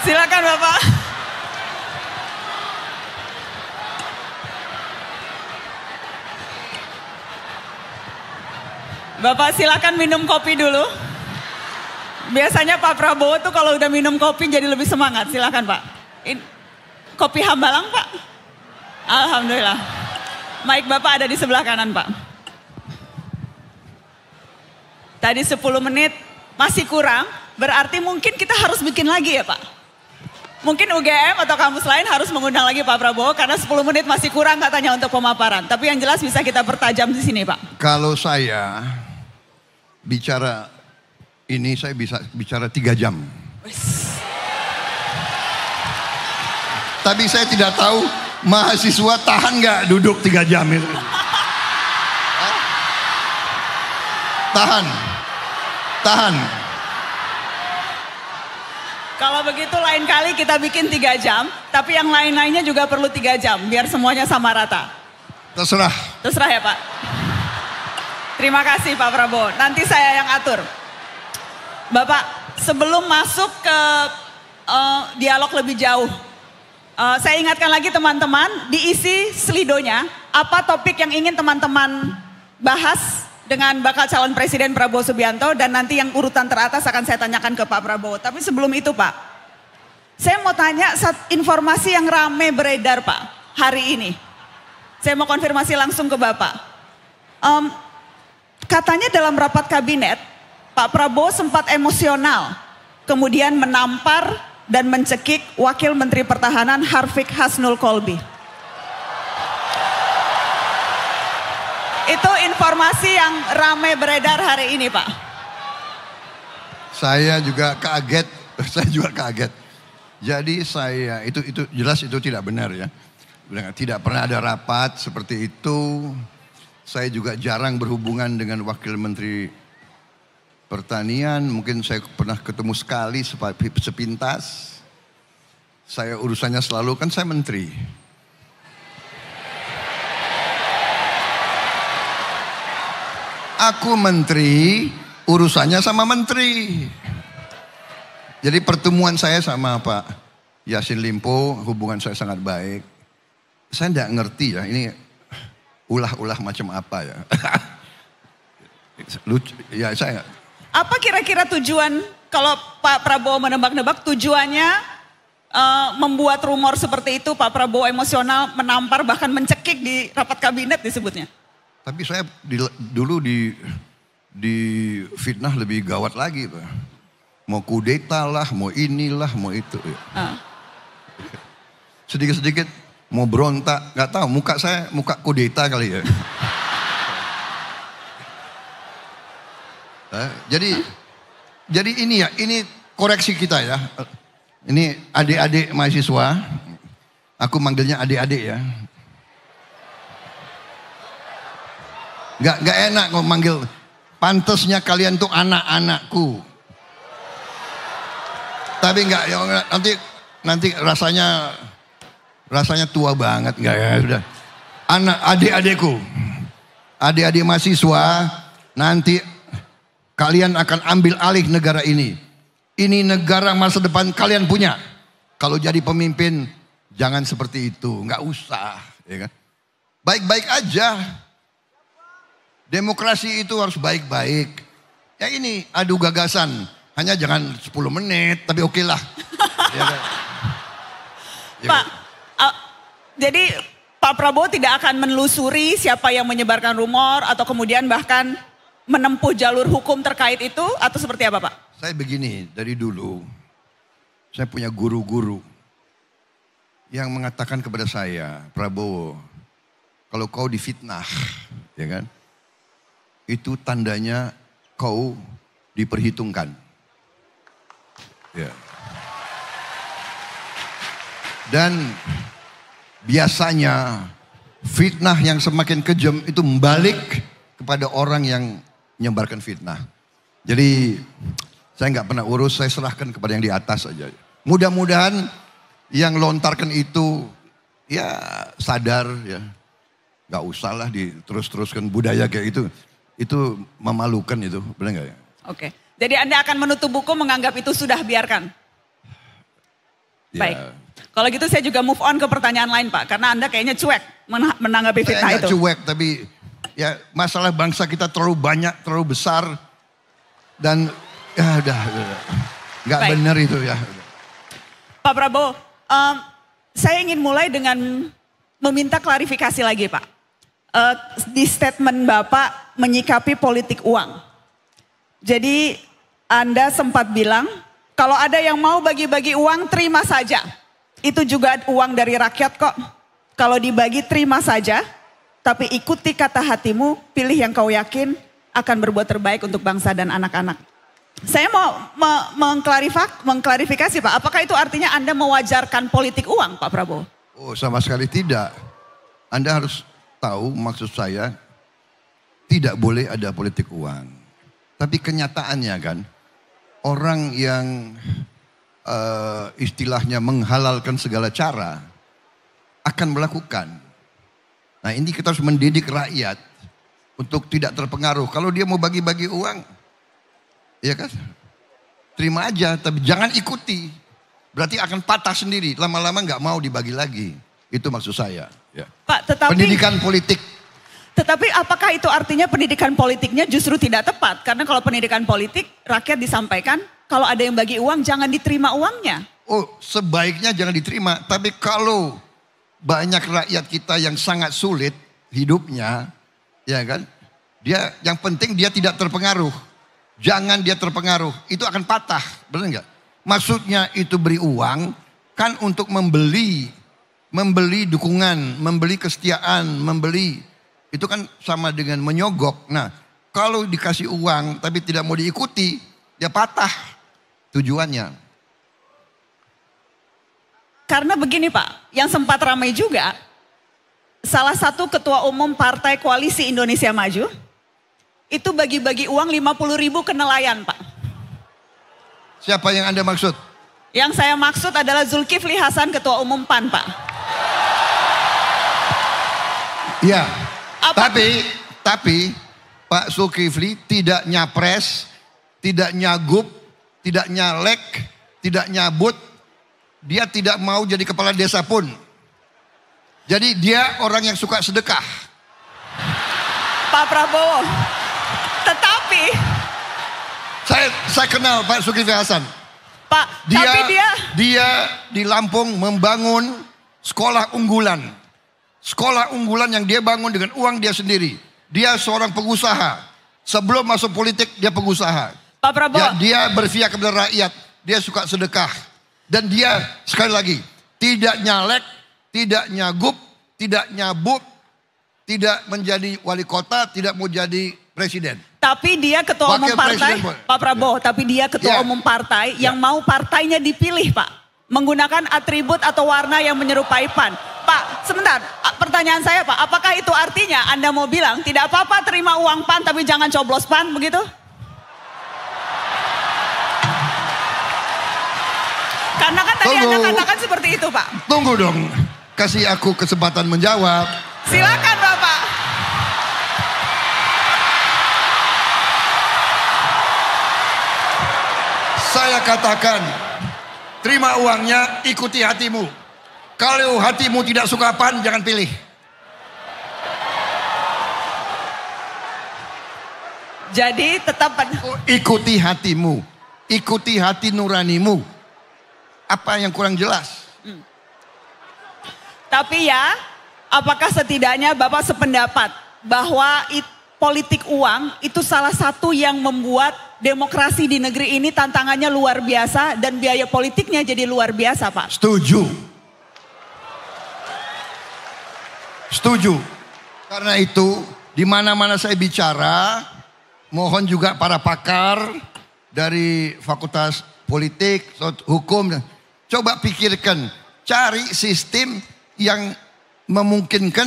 Silakan Bapak. Bapak silakan minum kopi dulu. Biasanya Pak Prabowo tuh kalau udah minum kopi jadi lebih semangat. Silakan Pak. In, kopi Hambalang Pak. Alhamdulillah. Mike Bapak ada di sebelah kanan Pak. Tadi 10 menit masih kurang, berarti mungkin kita harus bikin lagi ya Pak. Mungkin UGM atau kampus lain harus mengundang lagi Pak Prabowo karena 10 menit masih kurang katanya untuk pemaparan. Tapi yang jelas bisa kita pertajam di sini Pak. Kalau saya bicara ini saya bisa bicara tiga jam. Tapi saya tidak tahu mahasiswa tahan nggak duduk tiga jam itu. tahan, tahan. Kalau begitu lain kali kita bikin tiga jam, tapi yang lain-lainnya juga perlu tiga jam biar semuanya sama rata. Terserah. Terserah ya Pak. Terima kasih Pak Prabowo. Nanti saya yang atur. Bapak, sebelum masuk ke uh, dialog lebih jauh, uh, saya ingatkan lagi teman-teman diisi slidonya apa topik yang ingin teman-teman bahas dengan bakal calon presiden Prabowo Subianto dan nanti yang urutan teratas akan saya tanyakan ke Pak Prabowo. Tapi sebelum itu Pak, saya mau tanya saat informasi yang rame beredar Pak hari ini. Saya mau konfirmasi langsung ke Bapak. Um, katanya dalam rapat kabinet, Pak Prabowo sempat emosional, kemudian menampar dan mencekik Wakil Menteri Pertahanan Harfik Hasnul Kolbi. informasi yang ramai beredar hari ini Pak? Saya juga kaget, saya juga kaget. Jadi saya itu itu jelas itu tidak benar ya. Tidak pernah ada rapat seperti itu. Saya juga jarang berhubungan dengan Wakil Menteri Pertanian. Mungkin saya pernah ketemu sekali sepintas. Saya urusannya selalu kan saya menteri. aku menteri, urusannya sama menteri. Jadi pertemuan saya sama Pak Yasin Limpo, hubungan saya sangat baik. Saya tidak ngerti ya, ini ulah-ulah macam apa ya. Lucu, ya saya. Apa kira-kira tujuan kalau Pak Prabowo menebak-nebak tujuannya uh, membuat rumor seperti itu Pak Prabowo emosional menampar bahkan mencekik di rapat kabinet disebutnya? Tapi saya di, dulu di di fitnah lebih gawat lagi, Pak. Mau kudeta lah, mau inilah, mau itu. sedikit ya. ah. Sedikit-sedikit mau berontak, nggak tahu muka saya muka kudeta kali ya. Eh, jadi jadi ini ya, ini koreksi kita ya. Ini adik-adik mahasiswa, aku manggilnya adik-adik ya. Gak, gak enak kok manggil. Pantasnya kalian tuh anak-anakku. Tapi gak, ya, nanti nanti rasanya rasanya tua banget nggak ya sudah. Anak adik-adikku, adik-adik mahasiswa nanti kalian akan ambil alih negara ini. Ini negara masa depan kalian punya. Kalau jadi pemimpin jangan seperti itu, nggak usah, ya kan? Baik-baik aja. Demokrasi itu harus baik-baik. Ya ini adu gagasan. Hanya jangan 10 menit, tapi oke lah. ya, kan? ya. Pak, uh, jadi Pak Prabowo tidak akan menelusuri siapa yang menyebarkan rumor atau kemudian bahkan menempuh jalur hukum terkait itu atau seperti apa Pak? Saya begini dari dulu, saya punya guru-guru yang mengatakan kepada saya, Prabowo, kalau kau difitnah, ya kan? itu tandanya kau diperhitungkan. Ya. Dan biasanya fitnah yang semakin kejam itu membalik kepada orang yang menyebarkan fitnah. Jadi saya nggak pernah urus, saya serahkan kepada yang di atas saja. Mudah-mudahan yang lontarkan itu ya sadar ya nggak usahlah diterus-teruskan budaya kayak itu itu memalukan itu, benar nggak? Ya? Oke, jadi Anda akan menutup buku menganggap itu sudah biarkan? Yeah. Baik. Kalau gitu saya juga move on ke pertanyaan lain Pak, karena Anda kayaknya cuek menanggapi fitnah saya itu. cuek, tapi ya masalah bangsa kita terlalu banyak, terlalu besar, dan ya udah, nggak Baik. benar itu ya. Pak Prabowo, um, saya ingin mulai dengan meminta klarifikasi lagi Pak uh, di statement Bapak menyikapi politik uang. Jadi Anda sempat bilang, kalau ada yang mau bagi-bagi uang terima saja. Itu juga uang dari rakyat kok. Kalau dibagi terima saja, tapi ikuti kata hatimu, pilih yang kau yakin akan berbuat terbaik untuk bangsa dan anak-anak. Saya mau me mengklarifak, mengklarifikasi Pak, apakah itu artinya Anda mewajarkan politik uang Pak Prabowo? Oh sama sekali tidak. Anda harus tahu maksud saya tidak boleh ada politik uang. Tapi kenyataannya kan orang yang uh, istilahnya menghalalkan segala cara akan melakukan. Nah ini kita harus mendidik rakyat untuk tidak terpengaruh. Kalau dia mau bagi-bagi uang, ya kan? Terima aja, tapi jangan ikuti. Berarti akan patah sendiri. Lama-lama nggak mau dibagi lagi. Itu maksud saya. Ya. Pak, tetapi pendidikan politik. Tetapi apakah itu artinya pendidikan politiknya justru tidak tepat? Karena kalau pendidikan politik rakyat disampaikan kalau ada yang bagi uang jangan diterima uangnya. Oh, sebaiknya jangan diterima. Tapi kalau banyak rakyat kita yang sangat sulit hidupnya, ya kan? Dia yang penting dia tidak terpengaruh. Jangan dia terpengaruh, itu akan patah, benar nggak? Maksudnya itu beri uang kan untuk membeli membeli dukungan, membeli kesetiaan, membeli itu kan sama dengan menyogok. Nah, kalau dikasih uang tapi tidak mau diikuti, dia ya patah tujuannya. Karena begini Pak, yang sempat ramai juga, salah satu ketua umum Partai Koalisi Indonesia Maju, itu bagi-bagi uang 50 ribu ke nelayan Pak. Siapa yang Anda maksud? Yang saya maksud adalah Zulkifli Hasan Ketua Umum PAN Pak. Iya. Tapi tapi Pak Sukifli tidak nyapres, tidak nyagup, tidak nyalek, tidak nyabut. Dia tidak mau jadi kepala desa pun. Jadi dia orang yang suka sedekah. Pak Prabowo. Tetapi saya saya kenal Pak Sukifli Hasan. Pak, dia, tapi dia dia di Lampung membangun sekolah unggulan Sekolah unggulan yang dia bangun dengan uang dia sendiri. Dia seorang pengusaha. Sebelum masuk politik dia pengusaha. Pak Prabowo. Dia, ya, dia berpihak kepada rakyat. Dia suka sedekah. Dan dia sekali lagi tidak nyalek, tidak nyagup, tidak nyabut, tidak menjadi wali kota, tidak mau jadi presiden. Tapi dia ketua Wakil umum partai, presiden. Pak Prabowo. Ya. Tapi dia ketua ya. umum partai yang ya. mau partainya dipilih, Pak menggunakan atribut atau warna yang menyerupai PAN. Pak, sebentar, pertanyaan saya Pak, apakah itu artinya Anda mau bilang tidak apa-apa terima uang PAN tapi jangan coblos PAN begitu? Karena kan tadi Tunggu. Anda katakan seperti itu Pak. Tunggu dong, kasih aku kesempatan menjawab. Silakan Bapak. Saya katakan Terima uangnya, ikuti hatimu. Kalau hatimu tidak suka pan, jangan pilih. Jadi tetap oh, ikuti hatimu, ikuti hati nuranimu. Apa yang kurang jelas? Hmm. Tapi ya, apakah setidaknya Bapak sependapat bahwa itu politik uang itu salah satu yang membuat demokrasi di negeri ini tantangannya luar biasa dan biaya politiknya jadi luar biasa, Pak. Setuju. Setuju. Karena itu, di mana-mana saya bicara, mohon juga para pakar dari Fakultas Politik, Hukum, coba pikirkan, cari sistem yang memungkinkan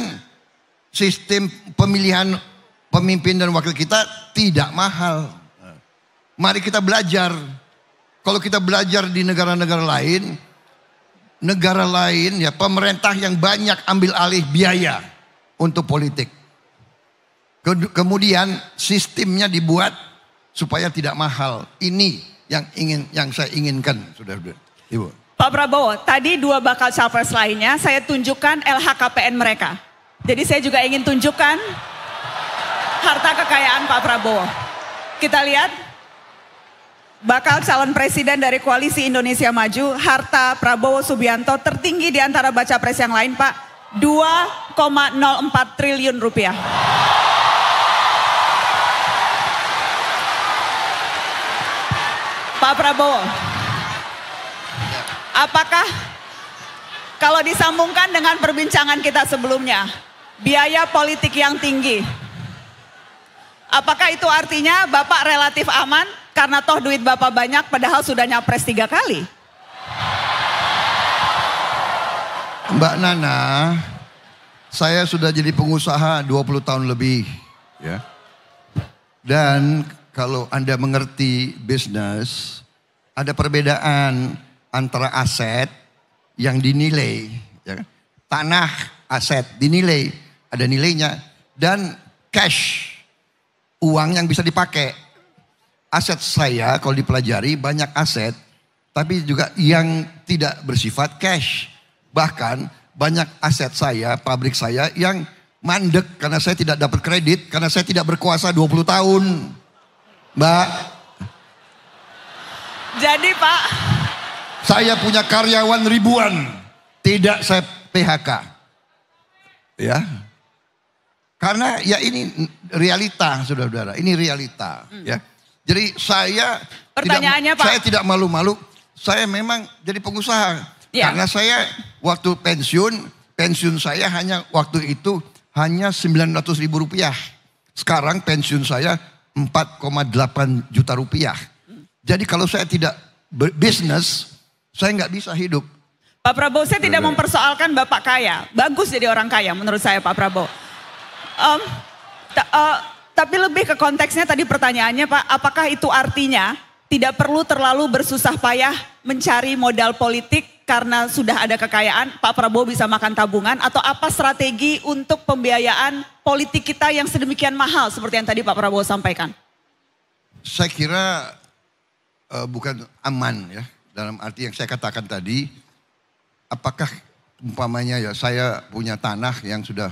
sistem pemilihan pemimpin dan wakil kita tidak mahal. Mari kita belajar. Kalau kita belajar di negara-negara lain, negara lain ya pemerintah yang banyak ambil alih biaya untuk politik. Kemudian sistemnya dibuat supaya tidak mahal. Ini yang ingin yang saya inginkan, sudah. saudara Ibu. Pak Prabowo, tadi dua bakal capres lainnya saya tunjukkan LHKPN mereka. Jadi saya juga ingin tunjukkan harta kekayaan Pak Prabowo. Kita lihat bakal calon presiden dari koalisi Indonesia Maju, harta Prabowo Subianto tertinggi di antara baca pres yang lain, Pak. 2,04 triliun rupiah. Pak Prabowo, apakah kalau disambungkan dengan perbincangan kita sebelumnya, biaya politik yang tinggi, Apakah itu artinya Bapak relatif aman karena toh duit Bapak banyak padahal sudah nyapres tiga kali? Mbak Nana, saya sudah jadi pengusaha 20 tahun lebih. ya. Dan kalau Anda mengerti bisnis, ada perbedaan antara aset yang dinilai. Ya kan? Tanah, aset dinilai, ada nilainya. Dan cash uang yang bisa dipakai. Aset saya kalau dipelajari banyak aset, tapi juga yang tidak bersifat cash. Bahkan banyak aset saya, pabrik saya yang mandek karena saya tidak dapat kredit, karena saya tidak berkuasa 20 tahun. Mbak. Jadi Pak. Saya punya karyawan ribuan. Tidak saya PHK. Ya, karena ya ini realita saudara-saudara, ini realita hmm. ya. Jadi saya Pertanyaannya tidak, saya tidak malu-malu. Saya memang jadi pengusaha. Ya. Karena saya waktu pensiun, pensiun saya hanya waktu itu hanya 900 ribu rupiah. Sekarang pensiun saya 4,8 juta rupiah. Hmm. Jadi kalau saya tidak bisnis, saya nggak bisa hidup. Pak Prabowo, saya tidak mempersoalkan Bapak kaya. Bagus jadi orang kaya menurut saya Pak Prabowo. Um, uh, tapi lebih ke konteksnya tadi pertanyaannya Pak, apakah itu artinya tidak perlu terlalu bersusah payah mencari modal politik karena sudah ada kekayaan, Pak Prabowo bisa makan tabungan atau apa strategi untuk pembiayaan politik kita yang sedemikian mahal seperti yang tadi Pak Prabowo sampaikan? Saya kira uh, bukan aman ya dalam arti yang saya katakan tadi. Apakah umpamanya ya saya punya tanah yang sudah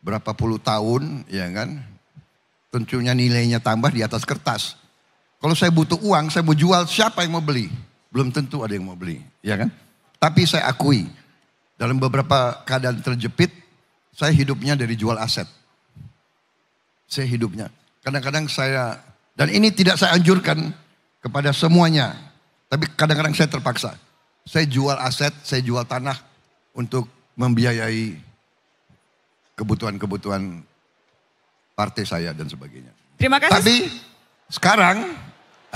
berapa puluh tahun, ya kan? Tentunya nilainya tambah di atas kertas. Kalau saya butuh uang, saya mau jual, siapa yang mau beli? Belum tentu ada yang mau beli, ya kan? Tapi saya akui, dalam beberapa keadaan terjepit, saya hidupnya dari jual aset. Saya hidupnya. Kadang-kadang saya, dan ini tidak saya anjurkan kepada semuanya. Tapi kadang-kadang saya terpaksa. Saya jual aset, saya jual tanah untuk membiayai kebutuhan-kebutuhan partai saya dan sebagainya. Terima kasih. Tapi sekarang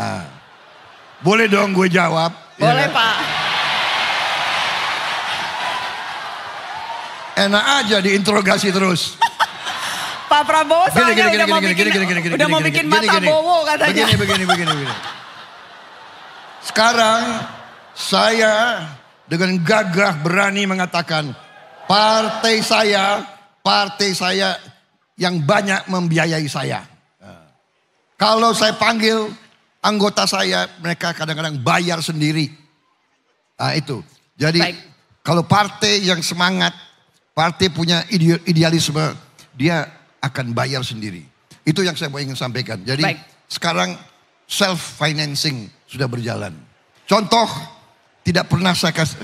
uh, boleh dong gue jawab. Boleh ya. Pak. Enak aja diinterogasi terus. Pak Prabowo gini, gini, gini, udah, gini, mau bikin, gini, gini, gini, udah mau bikin gini, mata gini, bowo katanya. Begini, begini, begini, begini. Sekarang saya dengan gagah berani mengatakan partai saya partai saya yang banyak membiayai saya. Kalau saya panggil anggota saya, mereka kadang-kadang bayar sendiri. Nah, itu. Jadi Baik. kalau partai yang semangat, partai punya idealisme, dia akan bayar sendiri. Itu yang saya ingin sampaikan. Jadi Baik. sekarang self financing sudah berjalan. Contoh tidak pernah saya kasih,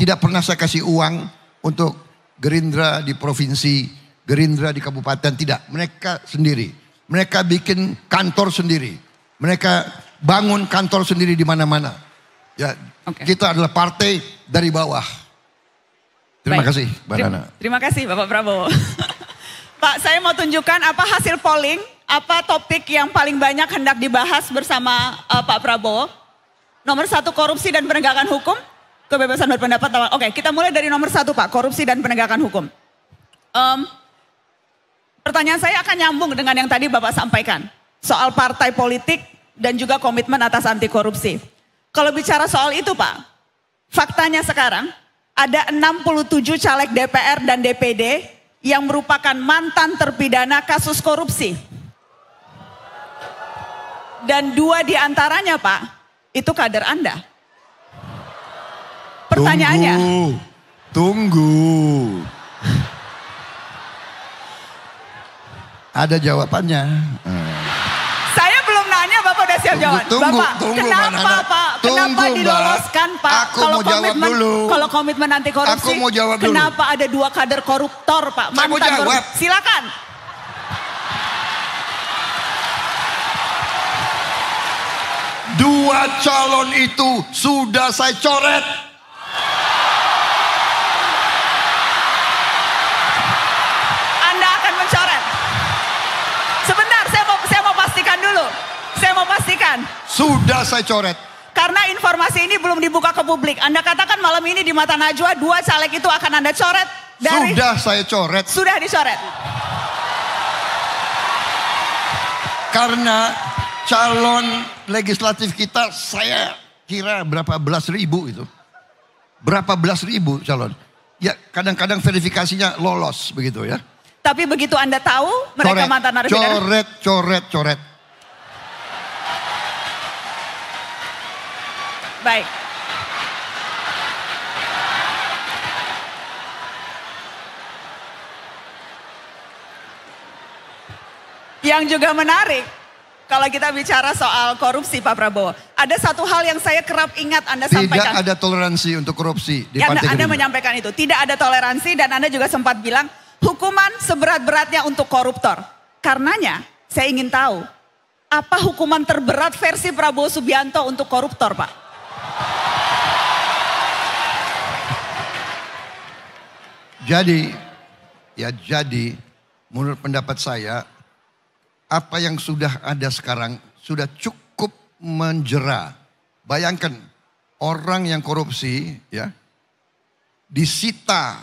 tidak pernah saya kasih uang untuk Gerindra di provinsi, Gerindra di kabupaten, tidak. Mereka sendiri. Mereka bikin kantor sendiri. Mereka bangun kantor sendiri di mana-mana. Ya, okay. kita adalah partai dari bawah. Terima Baik. kasih, Mbak Nana. Terima kasih, Bapak Prabowo. Pak, saya mau tunjukkan apa hasil polling, apa topik yang paling banyak hendak dibahas bersama uh, Pak Prabowo. Nomor satu korupsi dan penegakan hukum, kebebasan berpendapat. Oke, okay, kita mulai dari nomor satu Pak, korupsi dan penegakan hukum. Um, pertanyaan saya akan nyambung dengan yang tadi Bapak sampaikan. Soal partai politik dan juga komitmen atas anti korupsi. Kalau bicara soal itu Pak, faktanya sekarang ada 67 caleg DPR dan DPD yang merupakan mantan terpidana kasus korupsi. Dan dua diantaranya, Pak, itu kader Anda pertanyaannya? Tunggu. Tunggu. Ada jawabannya. Saya belum nanya, Bapak udah siap jawab. Tunggu, Bapak, tunggu, kenapa mana, Pak? Tunggu, kenapa diloloskan Pak? Aku kalau mau komitmen, jawab dulu. Kalau komitmen anti korupsi, aku mau jawab dulu. kenapa ada dua kader koruptor Pak? Mantan aku mau jawab. Silakan. Dua calon itu sudah saya coret. Sudah saya coret. Karena informasi ini belum dibuka ke publik. Anda katakan malam ini di mata Najwa dua caleg itu akan Anda coret. Dari, sudah saya coret. Sudah disoret. Karena calon legislatif kita saya kira berapa belas ribu itu. Berapa belas ribu calon. Ya kadang-kadang verifikasinya lolos begitu ya. Tapi begitu Anda tahu mereka coret, mantan narapidana. Coret, coret, coret. Baik. Yang juga menarik, kalau kita bicara soal korupsi Pak Prabowo, ada satu hal yang saya kerap ingat Anda Tidak sampaikan. Tidak ada toleransi untuk korupsi di ya, Partai Anda menyampaikan itu. Tidak ada toleransi dan Anda juga sempat bilang hukuman seberat-beratnya untuk koruptor. Karenanya, saya ingin tahu apa hukuman terberat versi Prabowo Subianto untuk koruptor, Pak? Jadi, ya jadi menurut pendapat saya, apa yang sudah ada sekarang sudah cukup menjera. Bayangkan orang yang korupsi ya disita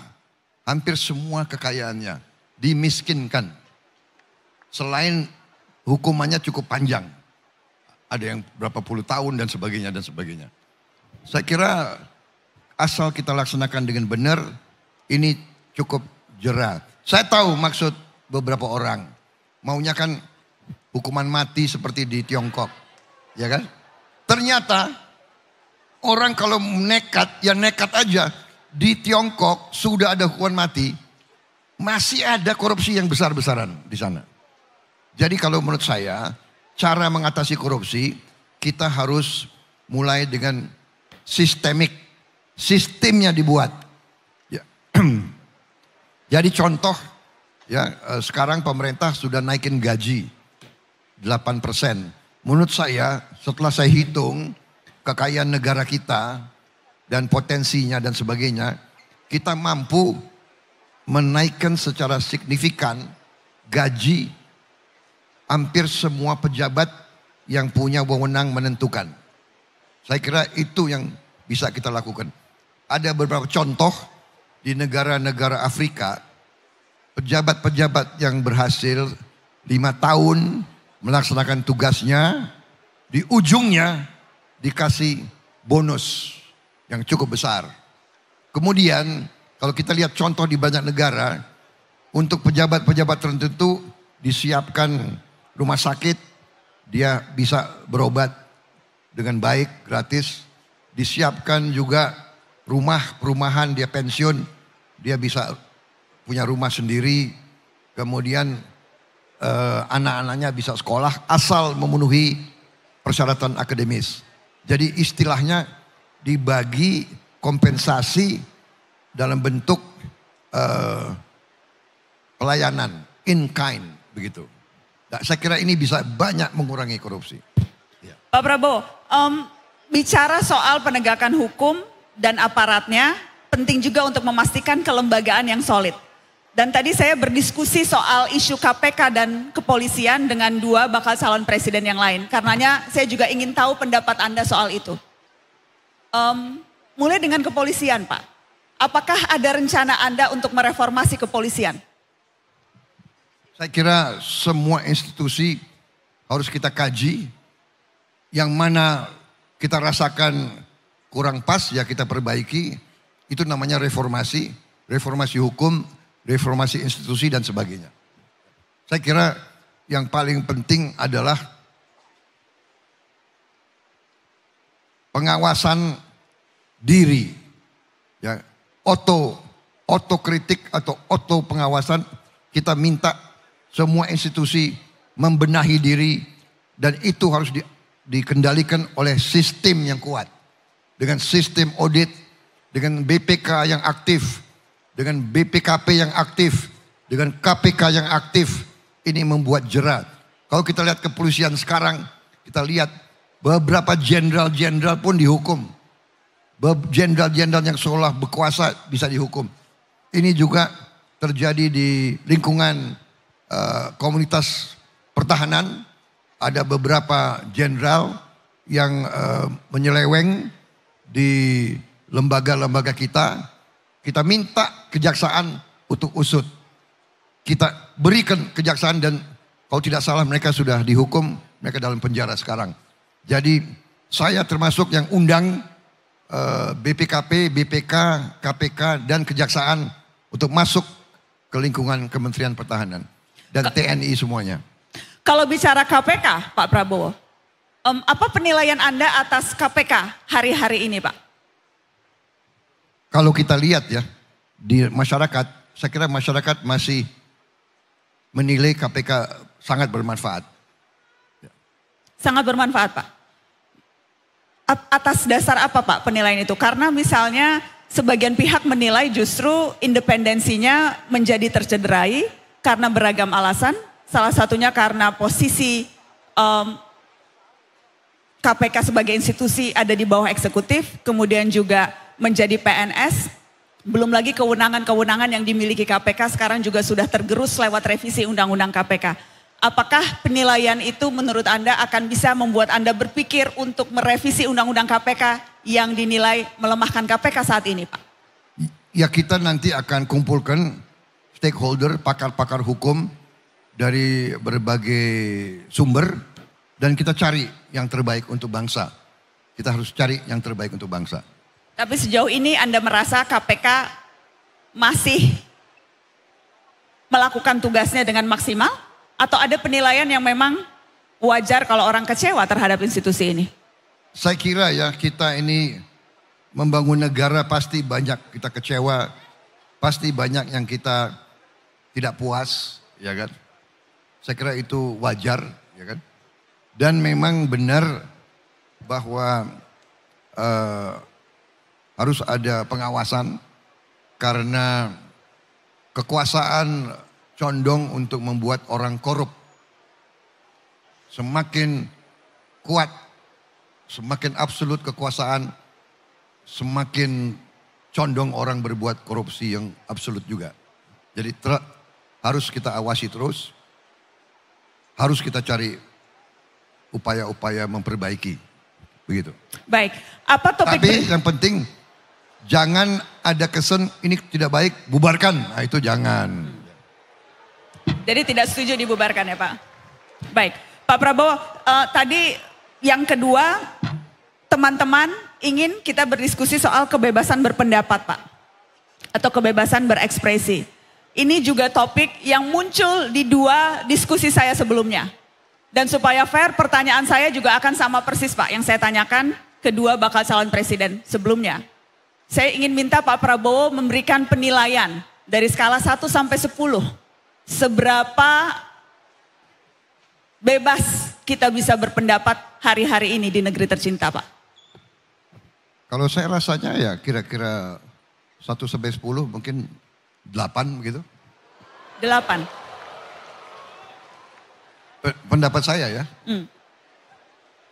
hampir semua kekayaannya, dimiskinkan. Selain hukumannya cukup panjang. Ada yang berapa puluh tahun dan sebagainya dan sebagainya. Saya kira asal kita laksanakan dengan benar, ini cukup jerat. Saya tahu maksud beberapa orang. Maunya kan hukuman mati seperti di Tiongkok. Ya kan? Ternyata orang kalau nekat, ya nekat aja. Di Tiongkok sudah ada hukuman mati. Masih ada korupsi yang besar-besaran di sana. Jadi kalau menurut saya, cara mengatasi korupsi, kita harus mulai dengan sistemik. Sistemnya dibuat. Ya. Jadi contoh ya eh, sekarang pemerintah sudah naikin gaji 8 persen. Menurut saya setelah saya hitung kekayaan negara kita dan potensinya dan sebagainya, kita mampu menaikkan secara signifikan gaji hampir semua pejabat yang punya wewenang menentukan. Saya kira itu yang bisa kita lakukan. Ada beberapa contoh di negara-negara Afrika, pejabat-pejabat yang berhasil lima tahun melaksanakan tugasnya, di ujungnya dikasih bonus yang cukup besar. Kemudian kalau kita lihat contoh di banyak negara, untuk pejabat-pejabat tertentu disiapkan rumah sakit, dia bisa berobat dengan baik, gratis. Disiapkan juga rumah, perumahan, dia pensiun, dia bisa punya rumah sendiri. Kemudian eh, anak-anaknya bisa sekolah asal memenuhi persyaratan akademis. Jadi istilahnya dibagi kompensasi dalam bentuk eh, pelayanan in kind begitu. Nah, saya kira ini bisa banyak mengurangi korupsi. Pak Prabowo, um, bicara soal penegakan hukum dan aparatnya, penting juga untuk memastikan kelembagaan yang solid. Dan tadi saya berdiskusi soal isu KPK dan kepolisian dengan dua bakal calon presiden yang lain. Karenanya saya juga ingin tahu pendapat Anda soal itu. Um, mulai dengan kepolisian Pak. Apakah ada rencana Anda untuk mereformasi kepolisian? Saya kira semua institusi harus kita kaji yang mana kita rasakan kurang pas ya kita perbaiki. Itu namanya reformasi, reformasi hukum, reformasi institusi dan sebagainya. Saya kira yang paling penting adalah pengawasan diri. Ya, oto otokritik atau auto pengawasan kita minta semua institusi membenahi diri dan itu harus di dikendalikan oleh sistem yang kuat. Dengan sistem audit, dengan BPK yang aktif, dengan BPKP yang aktif, dengan KPK yang aktif, ini membuat jerat. Kalau kita lihat kepolisian sekarang, kita lihat beberapa jenderal-jenderal pun dihukum. Jenderal-jenderal yang seolah berkuasa bisa dihukum. Ini juga terjadi di lingkungan uh, komunitas pertahanan, ada beberapa jenderal yang uh, menyeleweng di lembaga-lembaga kita. Kita minta kejaksaan untuk usut. Kita berikan kejaksaan dan kalau tidak salah mereka sudah dihukum, mereka dalam penjara sekarang. Jadi saya termasuk yang undang uh, eh, BPKP, BPK, KPK dan kejaksaan untuk masuk ke lingkungan Kementerian Pertahanan dan TNI semuanya. Kalau bicara KPK, Pak Prabowo, um, apa penilaian Anda atas KPK hari-hari ini, Pak? Kalau kita lihat ya, di masyarakat, saya kira masyarakat masih menilai KPK sangat bermanfaat. Sangat bermanfaat, Pak. Atas dasar apa, Pak, penilaian itu? Karena misalnya sebagian pihak menilai justru independensinya menjadi tercederai karena beragam alasan, Salah satunya karena posisi um, KPK sebagai institusi ada di bawah eksekutif, kemudian juga menjadi PNS. Belum lagi kewenangan-kewenangan yang dimiliki KPK sekarang juga sudah tergerus lewat revisi Undang-Undang KPK. Apakah penilaian itu menurut Anda akan bisa membuat Anda berpikir untuk merevisi Undang-Undang KPK yang dinilai melemahkan KPK saat ini Pak? Ya kita nanti akan kumpulkan stakeholder, pakar-pakar hukum dari berbagai sumber dan kita cari yang terbaik untuk bangsa. Kita harus cari yang terbaik untuk bangsa. Tapi sejauh ini Anda merasa KPK masih melakukan tugasnya dengan maksimal atau ada penilaian yang memang wajar kalau orang kecewa terhadap institusi ini? Saya kira ya kita ini membangun negara pasti banyak kita kecewa, pasti banyak yang kita tidak puas, ya kan? Saya kira itu wajar, ya kan? Dan memang benar bahwa uh, harus ada pengawasan karena kekuasaan condong untuk membuat orang korup. Semakin kuat, semakin absolut kekuasaan, semakin condong orang berbuat korupsi yang absolut juga. Jadi ter, harus kita awasi terus harus kita cari upaya-upaya memperbaiki. Begitu. Baik, apa topik Tapi yang penting jangan ada kesan ini tidak baik, bubarkan. Nah, itu jangan. Jadi tidak setuju dibubarkan ya, Pak. Baik. Pak Prabowo, uh, tadi yang kedua teman-teman ingin kita berdiskusi soal kebebasan berpendapat, Pak. Atau kebebasan berekspresi. Ini juga topik yang muncul di dua diskusi saya sebelumnya. Dan supaya fair, pertanyaan saya juga akan sama persis Pak, yang saya tanyakan kedua bakal calon presiden sebelumnya. Saya ingin minta Pak Prabowo memberikan penilaian dari skala 1 sampai 10. Seberapa bebas kita bisa berpendapat hari-hari ini di negeri tercinta Pak? Kalau saya rasanya ya kira-kira 1 sampai 10 mungkin Delapan begitu? Delapan. Eh, pendapat saya ya. Hmm.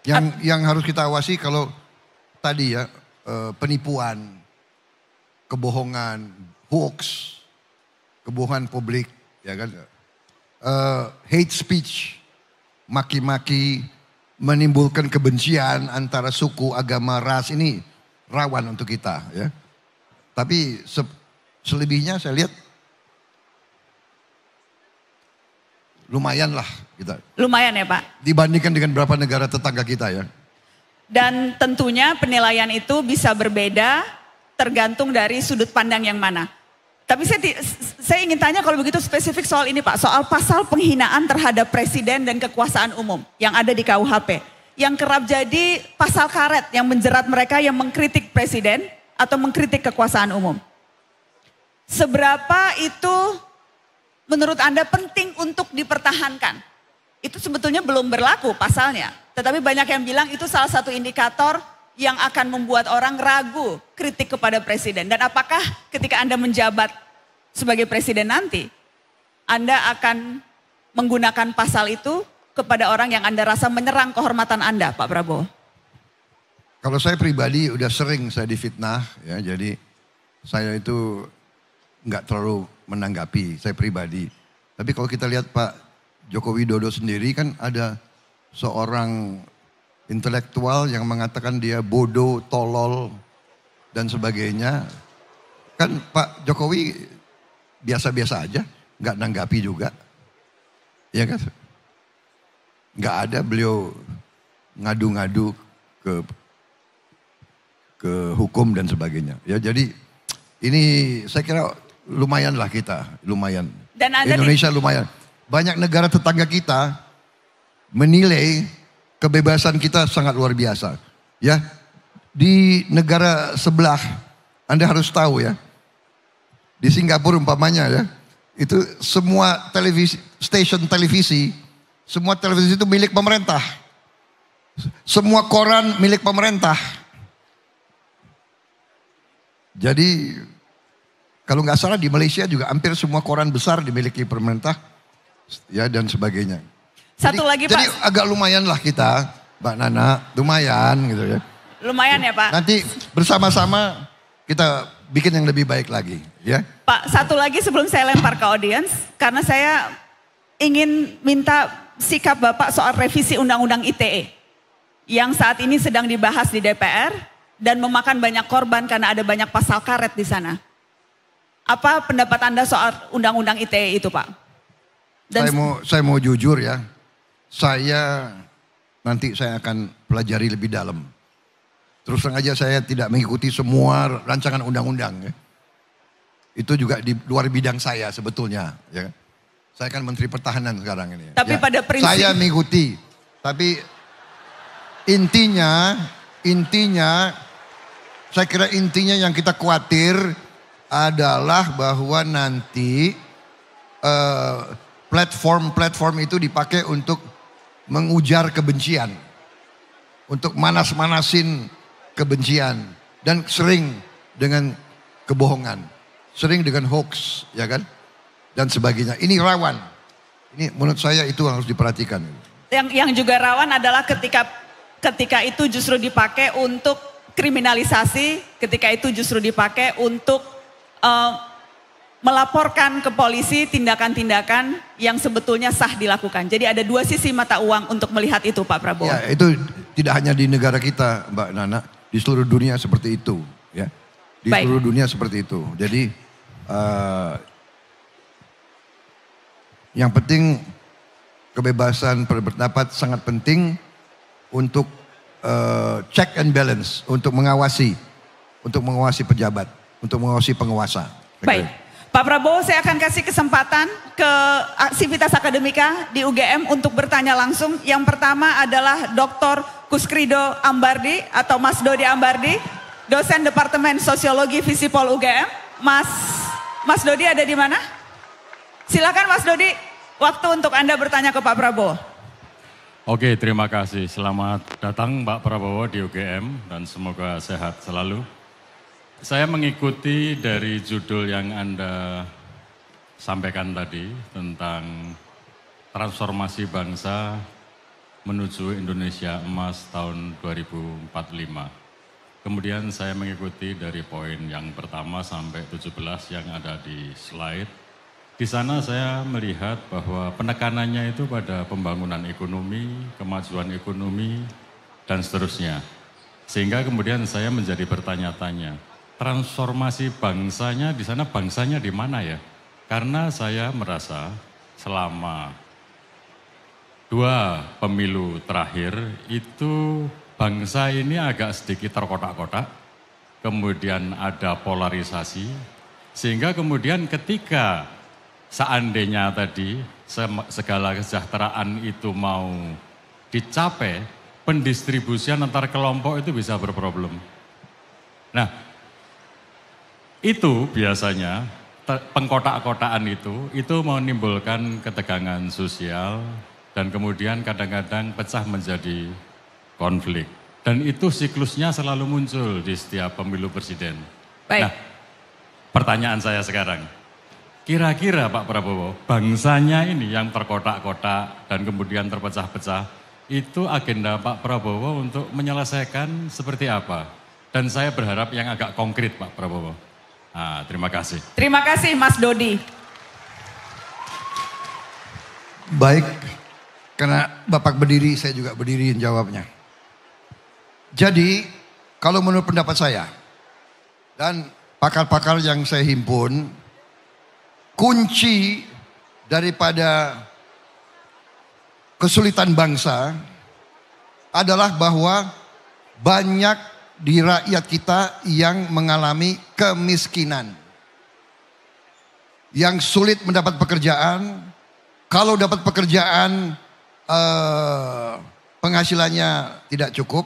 Yang At yang harus kita awasi kalau tadi ya eh, penipuan, kebohongan, hoax, kebohongan publik, ya kan? Uh, hate speech, maki-maki, menimbulkan kebencian antara suku, agama, ras ini rawan untuk kita, ya. Tapi Selebihnya saya lihat lumayan lah kita. Lumayan ya Pak. Dibandingkan dengan berapa negara tetangga kita ya. Dan tentunya penilaian itu bisa berbeda tergantung dari sudut pandang yang mana. Tapi saya, saya ingin tanya kalau begitu spesifik soal ini Pak, soal pasal penghinaan terhadap presiden dan kekuasaan umum yang ada di KUHP. Yang kerap jadi pasal karet yang menjerat mereka yang mengkritik presiden atau mengkritik kekuasaan umum seberapa itu menurut Anda penting untuk dipertahankan? Itu sebetulnya belum berlaku pasalnya. Tetapi banyak yang bilang itu salah satu indikator yang akan membuat orang ragu kritik kepada presiden. Dan apakah ketika Anda menjabat sebagai presiden nanti, Anda akan menggunakan pasal itu kepada orang yang Anda rasa menyerang kehormatan Anda, Pak Prabowo? Kalau saya pribadi udah sering saya difitnah, ya jadi saya itu nggak terlalu menanggapi saya pribadi. Tapi kalau kita lihat Pak Joko Widodo sendiri kan ada seorang intelektual yang mengatakan dia bodoh, tolol dan sebagainya. Kan Pak Jokowi biasa-biasa aja, nggak nanggapi juga. Ya kan? Nggak ada beliau ngadu-ngadu ke ke hukum dan sebagainya. Ya jadi ini saya kira lumayan lah kita, lumayan. Dan ada Indonesia di... lumayan. Banyak negara tetangga kita menilai kebebasan kita sangat luar biasa. Ya, di negara sebelah Anda harus tahu ya. Di Singapura umpamanya ya, itu semua televisi stasiun televisi, semua televisi itu milik pemerintah. Semua koran milik pemerintah. Jadi kalau nggak salah di Malaysia juga hampir semua koran besar dimiliki pemerintah ya dan sebagainya. Satu jadi, lagi jadi Pak. Jadi agak lumayan lah kita, Mbak Nana, lumayan gitu ya. Lumayan ya Pak. Nanti bersama-sama kita bikin yang lebih baik lagi ya. Pak, satu lagi sebelum saya lempar ke audiens, karena saya ingin minta sikap Bapak soal revisi Undang-Undang ITE yang saat ini sedang dibahas di DPR dan memakan banyak korban karena ada banyak pasal karet di sana. Apa pendapat Anda soal undang-undang ITE itu, Pak? Dan saya mau saya mau jujur ya. Saya nanti saya akan pelajari lebih dalam. Terus terang aja saya tidak mengikuti semua rancangan undang-undang. Ya. Itu juga di luar bidang saya sebetulnya. Ya. Saya kan Menteri Pertahanan sekarang ini. Tapi ya. pada prinsip... Saya mengikuti. Tapi intinya, intinya, saya kira intinya yang kita khawatir adalah bahwa nanti eh, platform-platform uh, itu dipakai untuk mengujar kebencian, untuk manas-manasin kebencian dan sering dengan kebohongan, sering dengan hoax, ya kan? Dan sebagainya. Ini rawan. Ini menurut saya itu harus diperhatikan. Yang yang juga rawan adalah ketika ketika itu justru dipakai untuk kriminalisasi, ketika itu justru dipakai untuk uh, melaporkan ke polisi tindakan-tindakan yang sebetulnya sah dilakukan. Jadi ada dua sisi mata uang untuk melihat itu Pak Prabowo. Ya, itu tidak hanya di negara kita Mbak Nana, di seluruh dunia seperti itu ya. Di Baik. seluruh dunia seperti itu. Jadi uh, yang penting kebebasan berpendapat sangat penting untuk uh, check and balance, untuk mengawasi untuk mengawasi pejabat untuk mengawasi penguasa. Baik. Pak Prabowo saya akan kasih kesempatan ke aktivitas akademika di UGM untuk bertanya langsung. Yang pertama adalah Dr. Kuskrido Ambardi atau Mas Dodi Ambardi, dosen Departemen Sosiologi Visipol UGM. Mas Mas Dodi ada di mana? Silakan Mas Dodi, waktu untuk Anda bertanya ke Pak Prabowo. Oke, terima kasih. Selamat datang Pak Prabowo di UGM dan semoga sehat selalu. Saya mengikuti dari judul yang Anda sampaikan tadi tentang transformasi bangsa menuju Indonesia emas tahun 2045. Kemudian saya mengikuti dari poin yang pertama sampai 17 yang ada di slide. Di sana saya melihat bahwa penekanannya itu pada pembangunan ekonomi, kemajuan ekonomi, dan seterusnya. Sehingga kemudian saya menjadi bertanya-tanya, transformasi bangsanya di sana bangsanya di mana ya? Karena saya merasa selama dua pemilu terakhir itu bangsa ini agak sedikit terkotak-kotak, kemudian ada polarisasi, sehingga kemudian ketika seandainya tadi segala kesejahteraan itu mau dicapai, pendistribusian antar kelompok itu bisa berproblem. Nah, itu biasanya pengkotak-kotaan itu itu menimbulkan ketegangan sosial dan kemudian kadang-kadang pecah menjadi konflik. Dan itu siklusnya selalu muncul di setiap pemilu presiden. Baik. Nah, pertanyaan saya sekarang. Kira-kira Pak Prabowo, bangsanya ini yang terkotak-kotak dan kemudian terpecah-pecah, itu agenda Pak Prabowo untuk menyelesaikan seperti apa? Dan saya berharap yang agak konkret Pak Prabowo. Ah, terima kasih. Terima kasih Mas Dodi. Baik, karena Bapak berdiri, saya juga berdiri jawabnya. Jadi, kalau menurut pendapat saya, dan pakar-pakar yang saya himpun, kunci daripada kesulitan bangsa adalah bahwa banyak di rakyat kita yang mengalami kemiskinan. Yang sulit mendapat pekerjaan, kalau dapat pekerjaan eh, penghasilannya tidak cukup.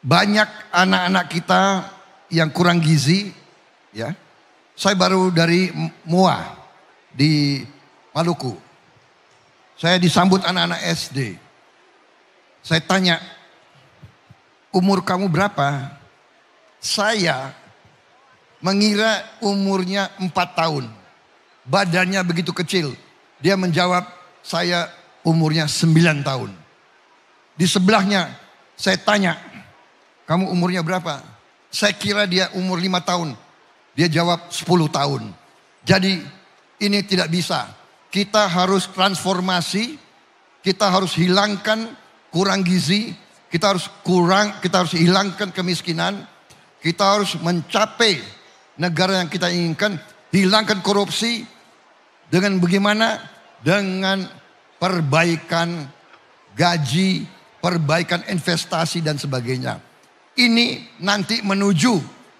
Banyak anak-anak kita yang kurang gizi, ya. Saya baru dari Mua di Maluku. Saya disambut anak-anak SD. Saya tanya, umur kamu berapa? Saya mengira umurnya 4 tahun. Badannya begitu kecil. Dia menjawab, saya umurnya 9 tahun. Di sebelahnya saya tanya, kamu umurnya berapa? Saya kira dia umur 5 tahun. Dia jawab 10 tahun. Jadi ini tidak bisa. Kita harus transformasi, kita harus hilangkan kurang gizi, kita harus kurang, kita harus hilangkan kemiskinan, kita harus mencapai negara yang kita inginkan, hilangkan korupsi dengan bagaimana? Dengan perbaikan gaji, perbaikan investasi dan sebagainya. Ini nanti menuju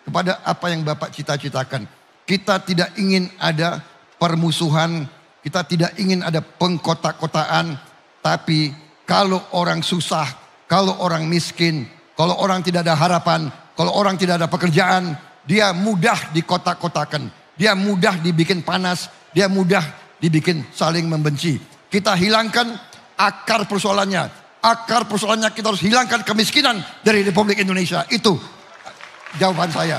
kepada apa yang Bapak cita-citakan. Kita tidak ingin ada permusuhan, kita tidak ingin ada pengkotak-kotaan, tapi kalau orang susah kalau orang miskin, kalau orang tidak ada harapan, kalau orang tidak ada pekerjaan, dia mudah dikotak-kotakan. Dia mudah dibikin panas, dia mudah dibikin saling membenci. Kita hilangkan akar persoalannya. Akar persoalannya kita harus hilangkan kemiskinan dari Republik Indonesia. Itu jawaban saya.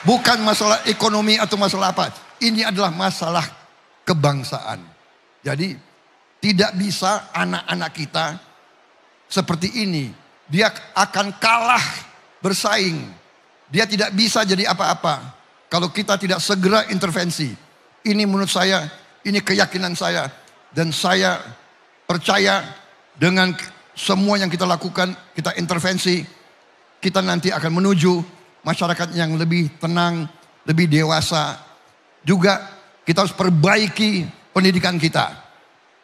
Bukan masalah ekonomi atau masalah apa. Ini adalah masalah kebangsaan. Jadi tidak bisa anak-anak kita seperti ini, dia akan kalah bersaing. Dia tidak bisa jadi apa-apa kalau kita tidak segera intervensi. Ini menurut saya, ini keyakinan saya dan saya percaya dengan semua yang kita lakukan, kita intervensi, kita nanti akan menuju masyarakat yang lebih tenang, lebih dewasa. Juga kita harus perbaiki pendidikan kita.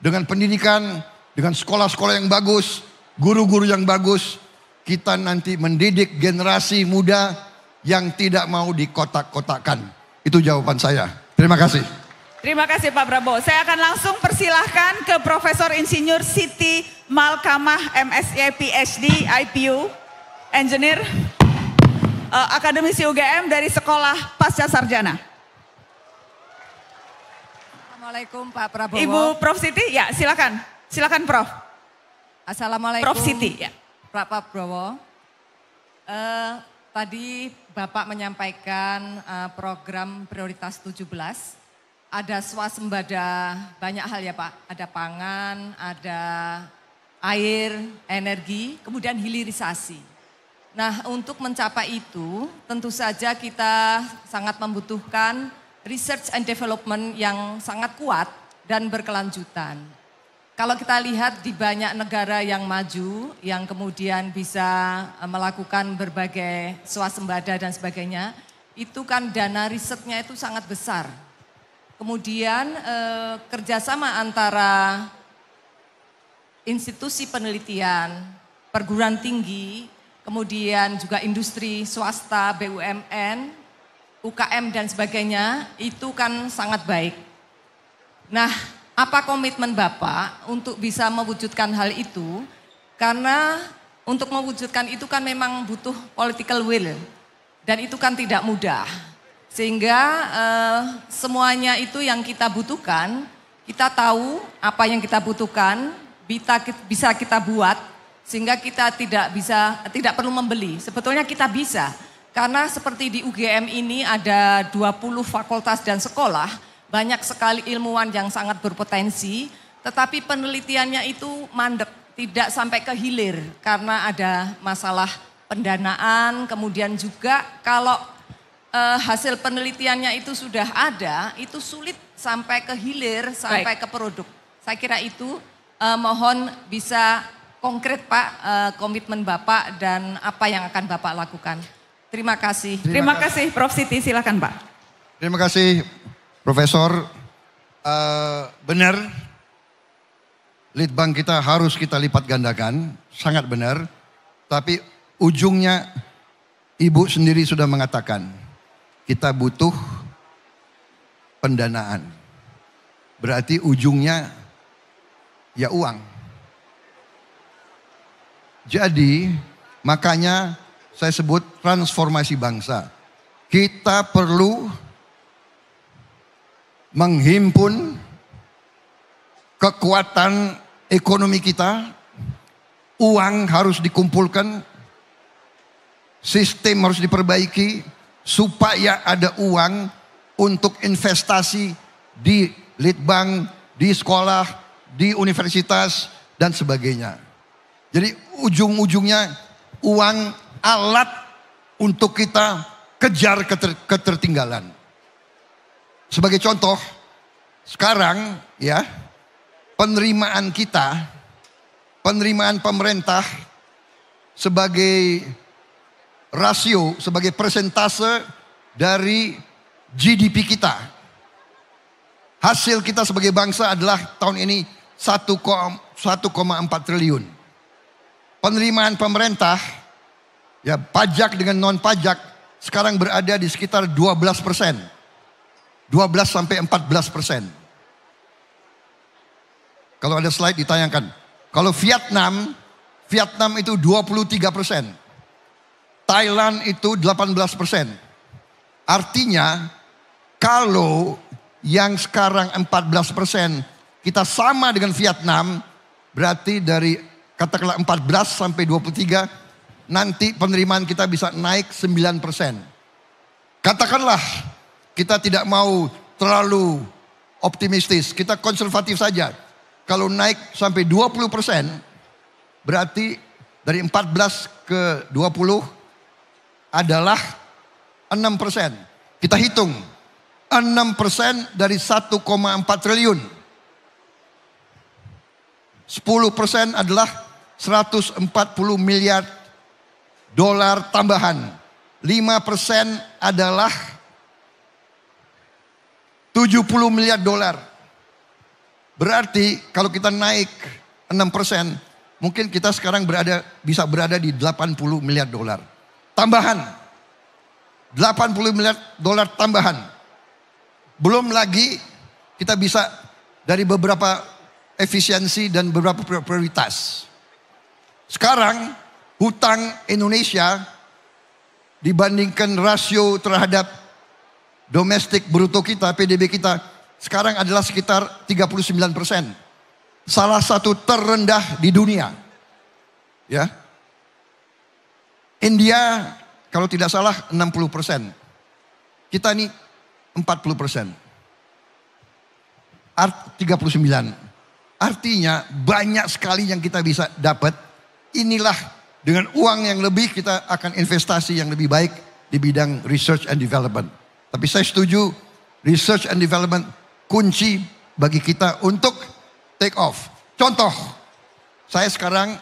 Dengan pendidikan, dengan sekolah-sekolah yang bagus, guru-guru yang bagus, kita nanti mendidik generasi muda yang tidak mau dikotak-kotakan. Itu jawaban saya. Terima kasih. Terima kasih Pak Prabowo. Saya akan langsung persilahkan ke Profesor Insinyur Siti Malkamah MSI e PhD IPU Engineer uh, Akademisi UGM dari Sekolah Pasca Sarjana. Assalamualaikum Pak Prabowo. Ibu Prof Siti, ya silakan. Silakan Prof. Assalamualaikum. Prof Siti ya. Pak Prabowo. Uh, eh, tadi Bapak menyampaikan uh, program prioritas 17. Ada swasembada banyak hal ya Pak. Ada pangan, ada air, energi, kemudian hilirisasi. Nah untuk mencapai itu tentu saja kita sangat membutuhkan research and development yang sangat kuat dan berkelanjutan. Kalau kita lihat di banyak negara yang maju, yang kemudian bisa eh, melakukan berbagai swasembada dan sebagainya, itu kan dana risetnya itu sangat besar. Kemudian eh, kerjasama antara institusi penelitian, perguruan tinggi, kemudian juga industri swasta, BUMN, UKM dan sebagainya, itu kan sangat baik. Nah, apa komitmen Bapak untuk bisa mewujudkan hal itu? Karena untuk mewujudkan itu kan memang butuh political will dan itu kan tidak mudah. Sehingga eh, semuanya itu yang kita butuhkan, kita tahu apa yang kita butuhkan, bisa kita buat sehingga kita tidak bisa tidak perlu membeli. Sebetulnya kita bisa karena seperti di UGM ini ada 20 fakultas dan sekolah banyak sekali ilmuwan yang sangat berpotensi, tetapi penelitiannya itu mandek, tidak sampai ke hilir karena ada masalah pendanaan, kemudian juga kalau eh, hasil penelitiannya itu sudah ada, itu sulit sampai ke hilir, sampai Baik. ke produk. Saya kira itu eh, mohon bisa konkret Pak eh, komitmen Bapak dan apa yang akan Bapak lakukan. Terima kasih. Terima, Terima kasih Prof Siti, silakan Pak. Terima kasih Profesor, uh, benar litbang kita harus kita lipat gandakan, sangat benar. Tapi ujungnya ibu sendiri sudah mengatakan, kita butuh pendanaan. Berarti ujungnya ya uang. Jadi makanya saya sebut transformasi bangsa. Kita perlu menghimpun kekuatan ekonomi kita, uang harus dikumpulkan, sistem harus diperbaiki supaya ada uang untuk investasi di litbang, di sekolah, di universitas dan sebagainya. Jadi ujung-ujungnya uang alat untuk kita kejar keter ketertinggalan. Sebagai contoh, sekarang ya penerimaan kita, penerimaan pemerintah sebagai rasio, sebagai persentase dari GDP kita. Hasil kita sebagai bangsa adalah tahun ini 1,4 triliun. Penerimaan pemerintah ya pajak dengan non pajak sekarang berada di sekitar 12 persen. 12 sampai 14 persen. Kalau ada slide ditayangkan. Kalau Vietnam, Vietnam itu 23 persen. Thailand itu 18 persen. Artinya kalau yang sekarang 14 persen kita sama dengan Vietnam berarti dari katakanlah 14 sampai 23 nanti penerimaan kita bisa naik 9 persen. Katakanlah kita tidak mau terlalu optimistis. Kita konservatif saja. Kalau naik sampai 20 persen, berarti dari 14 ke 20 adalah 6 persen. Kita hitung. 6 persen dari 1,4 triliun. 10 persen adalah 140 miliar dolar tambahan. 5 persen adalah 70 miliar dolar. Berarti kalau kita naik 6 persen, mungkin kita sekarang berada bisa berada di 80 miliar dolar. Tambahan. 80 miliar dolar tambahan. Belum lagi kita bisa dari beberapa efisiensi dan beberapa prioritas. Sekarang hutang Indonesia dibandingkan rasio terhadap domestik bruto kita, PDB kita sekarang adalah sekitar 39 persen. Salah satu terendah di dunia. Ya. India kalau tidak salah 60 persen. Kita ini 40 persen. Art 39. Artinya banyak sekali yang kita bisa dapat. Inilah dengan uang yang lebih kita akan investasi yang lebih baik di bidang research and development. Tapi saya setuju research and development kunci bagi kita untuk take off. Contoh, saya sekarang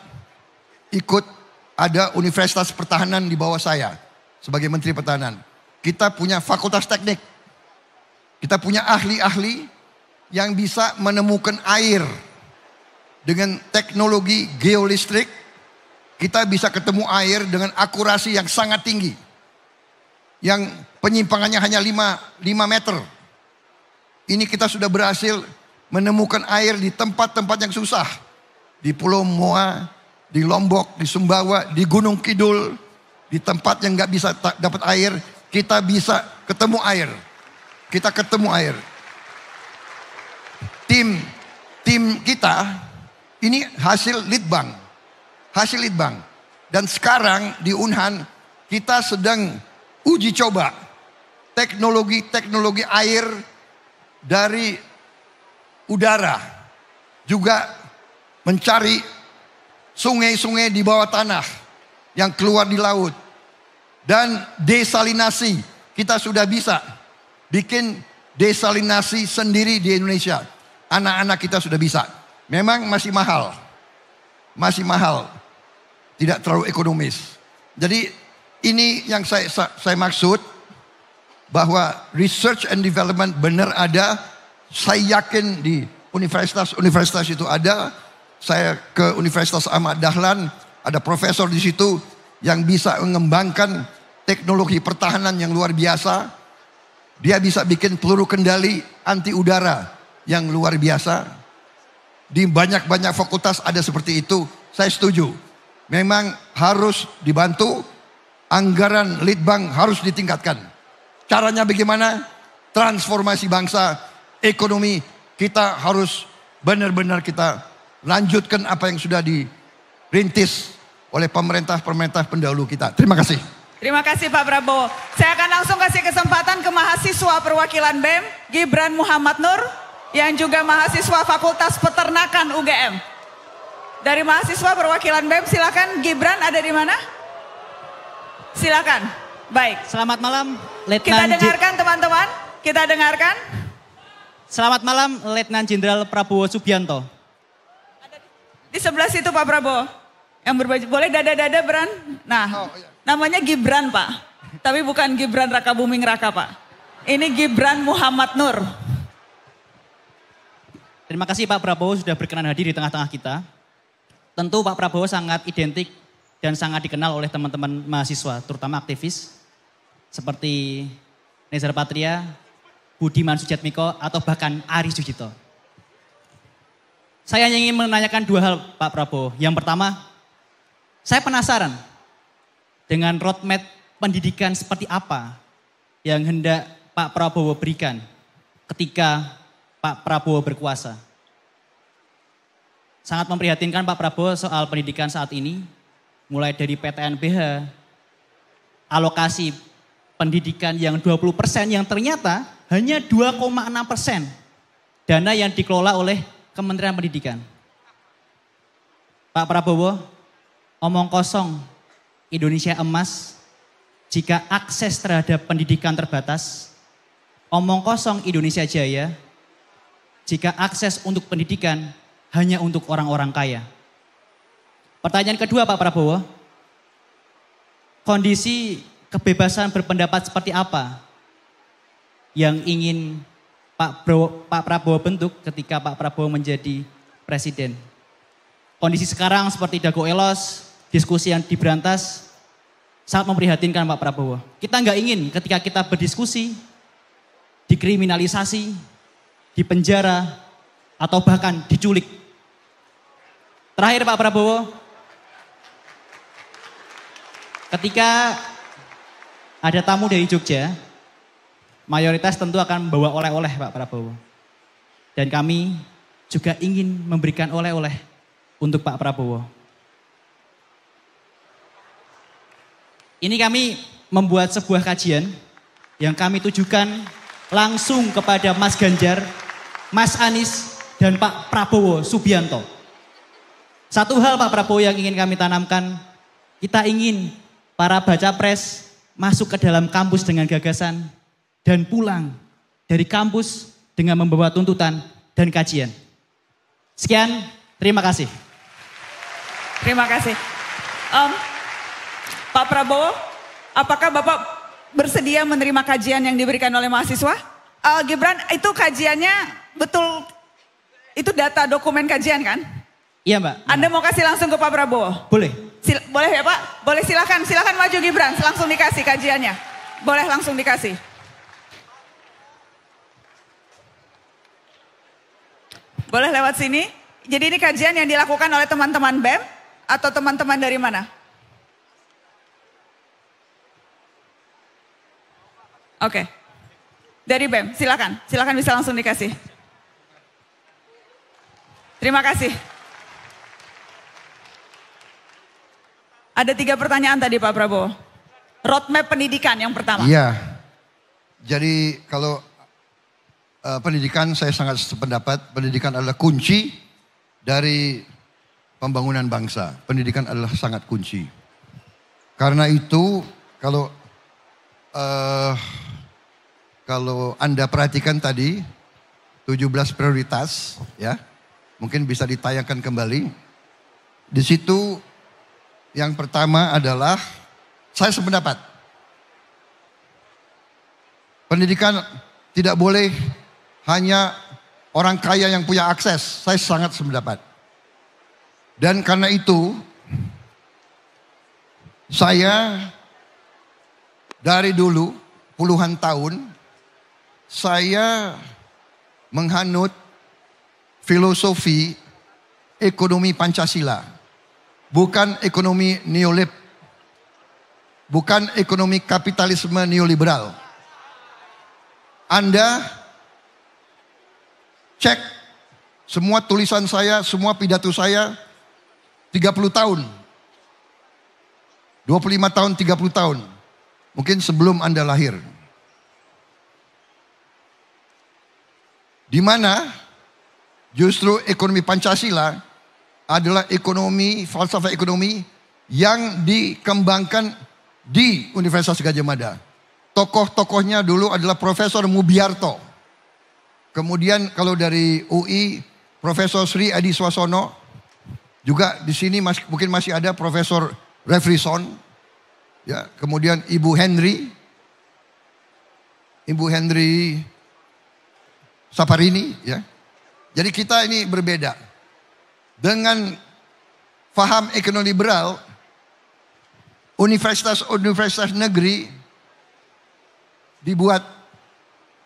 ikut ada universitas pertahanan di bawah saya sebagai menteri pertahanan. Kita punya fakultas teknik. Kita punya ahli-ahli yang bisa menemukan air dengan teknologi geolistrik. Kita bisa ketemu air dengan akurasi yang sangat tinggi yang penyimpangannya hanya 5, 5 meter. Ini kita sudah berhasil menemukan air di tempat-tempat yang susah. Di Pulau Moa, di Lombok, di Sumbawa, di Gunung Kidul. Di tempat yang gak bisa dapat air, kita bisa ketemu air. Kita ketemu air. Tim tim kita ini hasil litbang. Hasil litbang. Dan sekarang di Unhan kita sedang uji coba teknologi-teknologi air dari udara juga mencari sungai-sungai di bawah tanah yang keluar di laut dan desalinasi kita sudah bisa bikin desalinasi sendiri di Indonesia anak-anak kita sudah bisa memang masih mahal masih mahal tidak terlalu ekonomis jadi ini yang saya saya maksud bahwa research and development benar ada. Saya yakin di universitas-universitas itu ada. Saya ke Universitas Ahmad Dahlan, ada profesor di situ yang bisa mengembangkan teknologi pertahanan yang luar biasa. Dia bisa bikin peluru kendali anti udara yang luar biasa. Di banyak-banyak fakultas ada seperti itu. Saya setuju. Memang harus dibantu anggaran litbang harus ditingkatkan. Caranya bagaimana? Transformasi bangsa, ekonomi, kita harus benar-benar kita lanjutkan apa yang sudah dirintis oleh pemerintah-pemerintah pendahulu kita. Terima kasih. Terima kasih Pak Prabowo. Saya akan langsung kasih kesempatan ke mahasiswa perwakilan BEM, Gibran Muhammad Nur, yang juga mahasiswa Fakultas Peternakan UGM. Dari mahasiswa perwakilan BEM, silakan Gibran ada di mana? Silakan. Baik. Selamat malam. Letnan kita dengarkan teman-teman. Kita dengarkan. Selamat malam Letnan Jenderal Prabowo Subianto. Ada di, di sebelah situ Pak Prabowo. Yang berbaju boleh dada-dada beran Nah, oh, iya. namanya Gibran Pak. Tapi bukan Gibran Raka Buming Raka Pak. Ini Gibran Muhammad Nur. Terima kasih Pak Prabowo sudah berkenan hadir di tengah-tengah kita. Tentu Pak Prabowo sangat identik dan sangat dikenal oleh teman-teman mahasiswa, terutama aktivis seperti Nezar Patria, Budiman Miko, atau bahkan Ari Sujito. Saya ingin menanyakan dua hal Pak Prabowo. Yang pertama, saya penasaran dengan roadmap pendidikan seperti apa yang hendak Pak Prabowo berikan ketika Pak Prabowo berkuasa. Sangat memprihatinkan Pak Prabowo soal pendidikan saat ini, mulai dari PTNBH, alokasi pendidikan yang 20 persen yang ternyata hanya 2,6 persen dana yang dikelola oleh Kementerian Pendidikan. Pak Prabowo, omong kosong Indonesia emas jika akses terhadap pendidikan terbatas, omong kosong Indonesia jaya jika akses untuk pendidikan hanya untuk orang-orang kaya. Pertanyaan kedua Pak Prabowo, kondisi kebebasan berpendapat seperti apa yang ingin Pak, Bro, Pak Prabowo bentuk ketika Pak Prabowo menjadi presiden? Kondisi sekarang seperti Dago Elos, diskusi yang diberantas, sangat memprihatinkan Pak Prabowo. Kita nggak ingin ketika kita berdiskusi, dikriminalisasi, dipenjara, atau bahkan diculik. Terakhir Pak Prabowo, Ketika ada tamu dari Jogja, mayoritas tentu akan membawa oleh-oleh Pak Prabowo. Dan kami juga ingin memberikan oleh-oleh untuk Pak Prabowo. Ini kami membuat sebuah kajian yang kami tujukan langsung kepada Mas Ganjar, Mas Anies, dan Pak Prabowo Subianto. Satu hal Pak Prabowo yang ingin kami tanamkan, kita ingin para baca pres masuk ke dalam kampus dengan gagasan dan pulang dari kampus dengan membawa tuntutan dan kajian. Sekian, terima kasih. Terima kasih. Um, Pak Prabowo, apakah Bapak bersedia menerima kajian yang diberikan oleh mahasiswa? Uh, Gibran, itu kajiannya betul, itu data dokumen kajian kan? Iya Mbak. Anda mau kasih langsung ke Pak Prabowo? Boleh. Sil boleh ya Pak? Boleh silakan, silakan maju Gibran, langsung dikasih kajiannya. Boleh langsung dikasih. Boleh lewat sini? Jadi ini kajian yang dilakukan oleh teman-teman BEM atau teman-teman dari mana? Oke. Okay. Dari BEM, silakan. Silakan bisa langsung dikasih. Terima kasih. Ada tiga pertanyaan tadi Pak Prabowo. Roadmap pendidikan yang pertama. Iya. Jadi kalau uh, pendidikan saya sangat sependapat. Pendidikan adalah kunci dari pembangunan bangsa. Pendidikan adalah sangat kunci. Karena itu kalau uh, kalau Anda perhatikan tadi 17 prioritas ya. Mungkin bisa ditayangkan kembali. Di situ yang pertama adalah saya sependapat. Pendidikan tidak boleh hanya orang kaya yang punya akses. Saya sangat sependapat. Dan karena itu saya dari dulu puluhan tahun saya menghanut filosofi ekonomi Pancasila bukan ekonomi neolib, bukan ekonomi kapitalisme neoliberal. Anda cek semua tulisan saya, semua pidato saya 30 tahun. 25 tahun, 30 tahun. Mungkin sebelum Anda lahir. Di mana justru ekonomi Pancasila adalah ekonomi, falsafah ekonomi yang dikembangkan di Universitas Gajah Mada. Tokoh-tokohnya dulu adalah Profesor Mubiarto. Kemudian kalau dari UI, Profesor Sri Adi Swasono. Juga di sini masih, mungkin masih ada Profesor Refrison. Ya, kemudian Ibu Henry. Ibu Henry Saparini ya. Jadi kita ini berbeda dengan faham ekonomi liberal, universitas-universitas negeri dibuat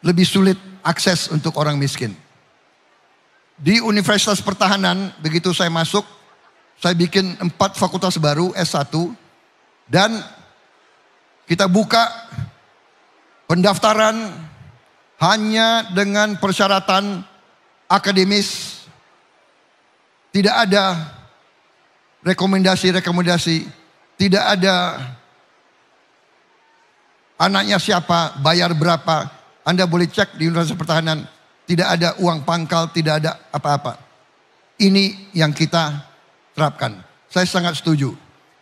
lebih sulit akses untuk orang miskin. Di Universitas Pertahanan, begitu saya masuk, saya bikin empat fakultas baru S1 dan kita buka pendaftaran hanya dengan persyaratan akademis tidak ada rekomendasi-rekomendasi. Tidak ada anaknya siapa, bayar berapa. Anda boleh cek di Universitas Pertahanan. Tidak ada uang pangkal, tidak ada apa-apa. Ini yang kita terapkan. Saya sangat setuju.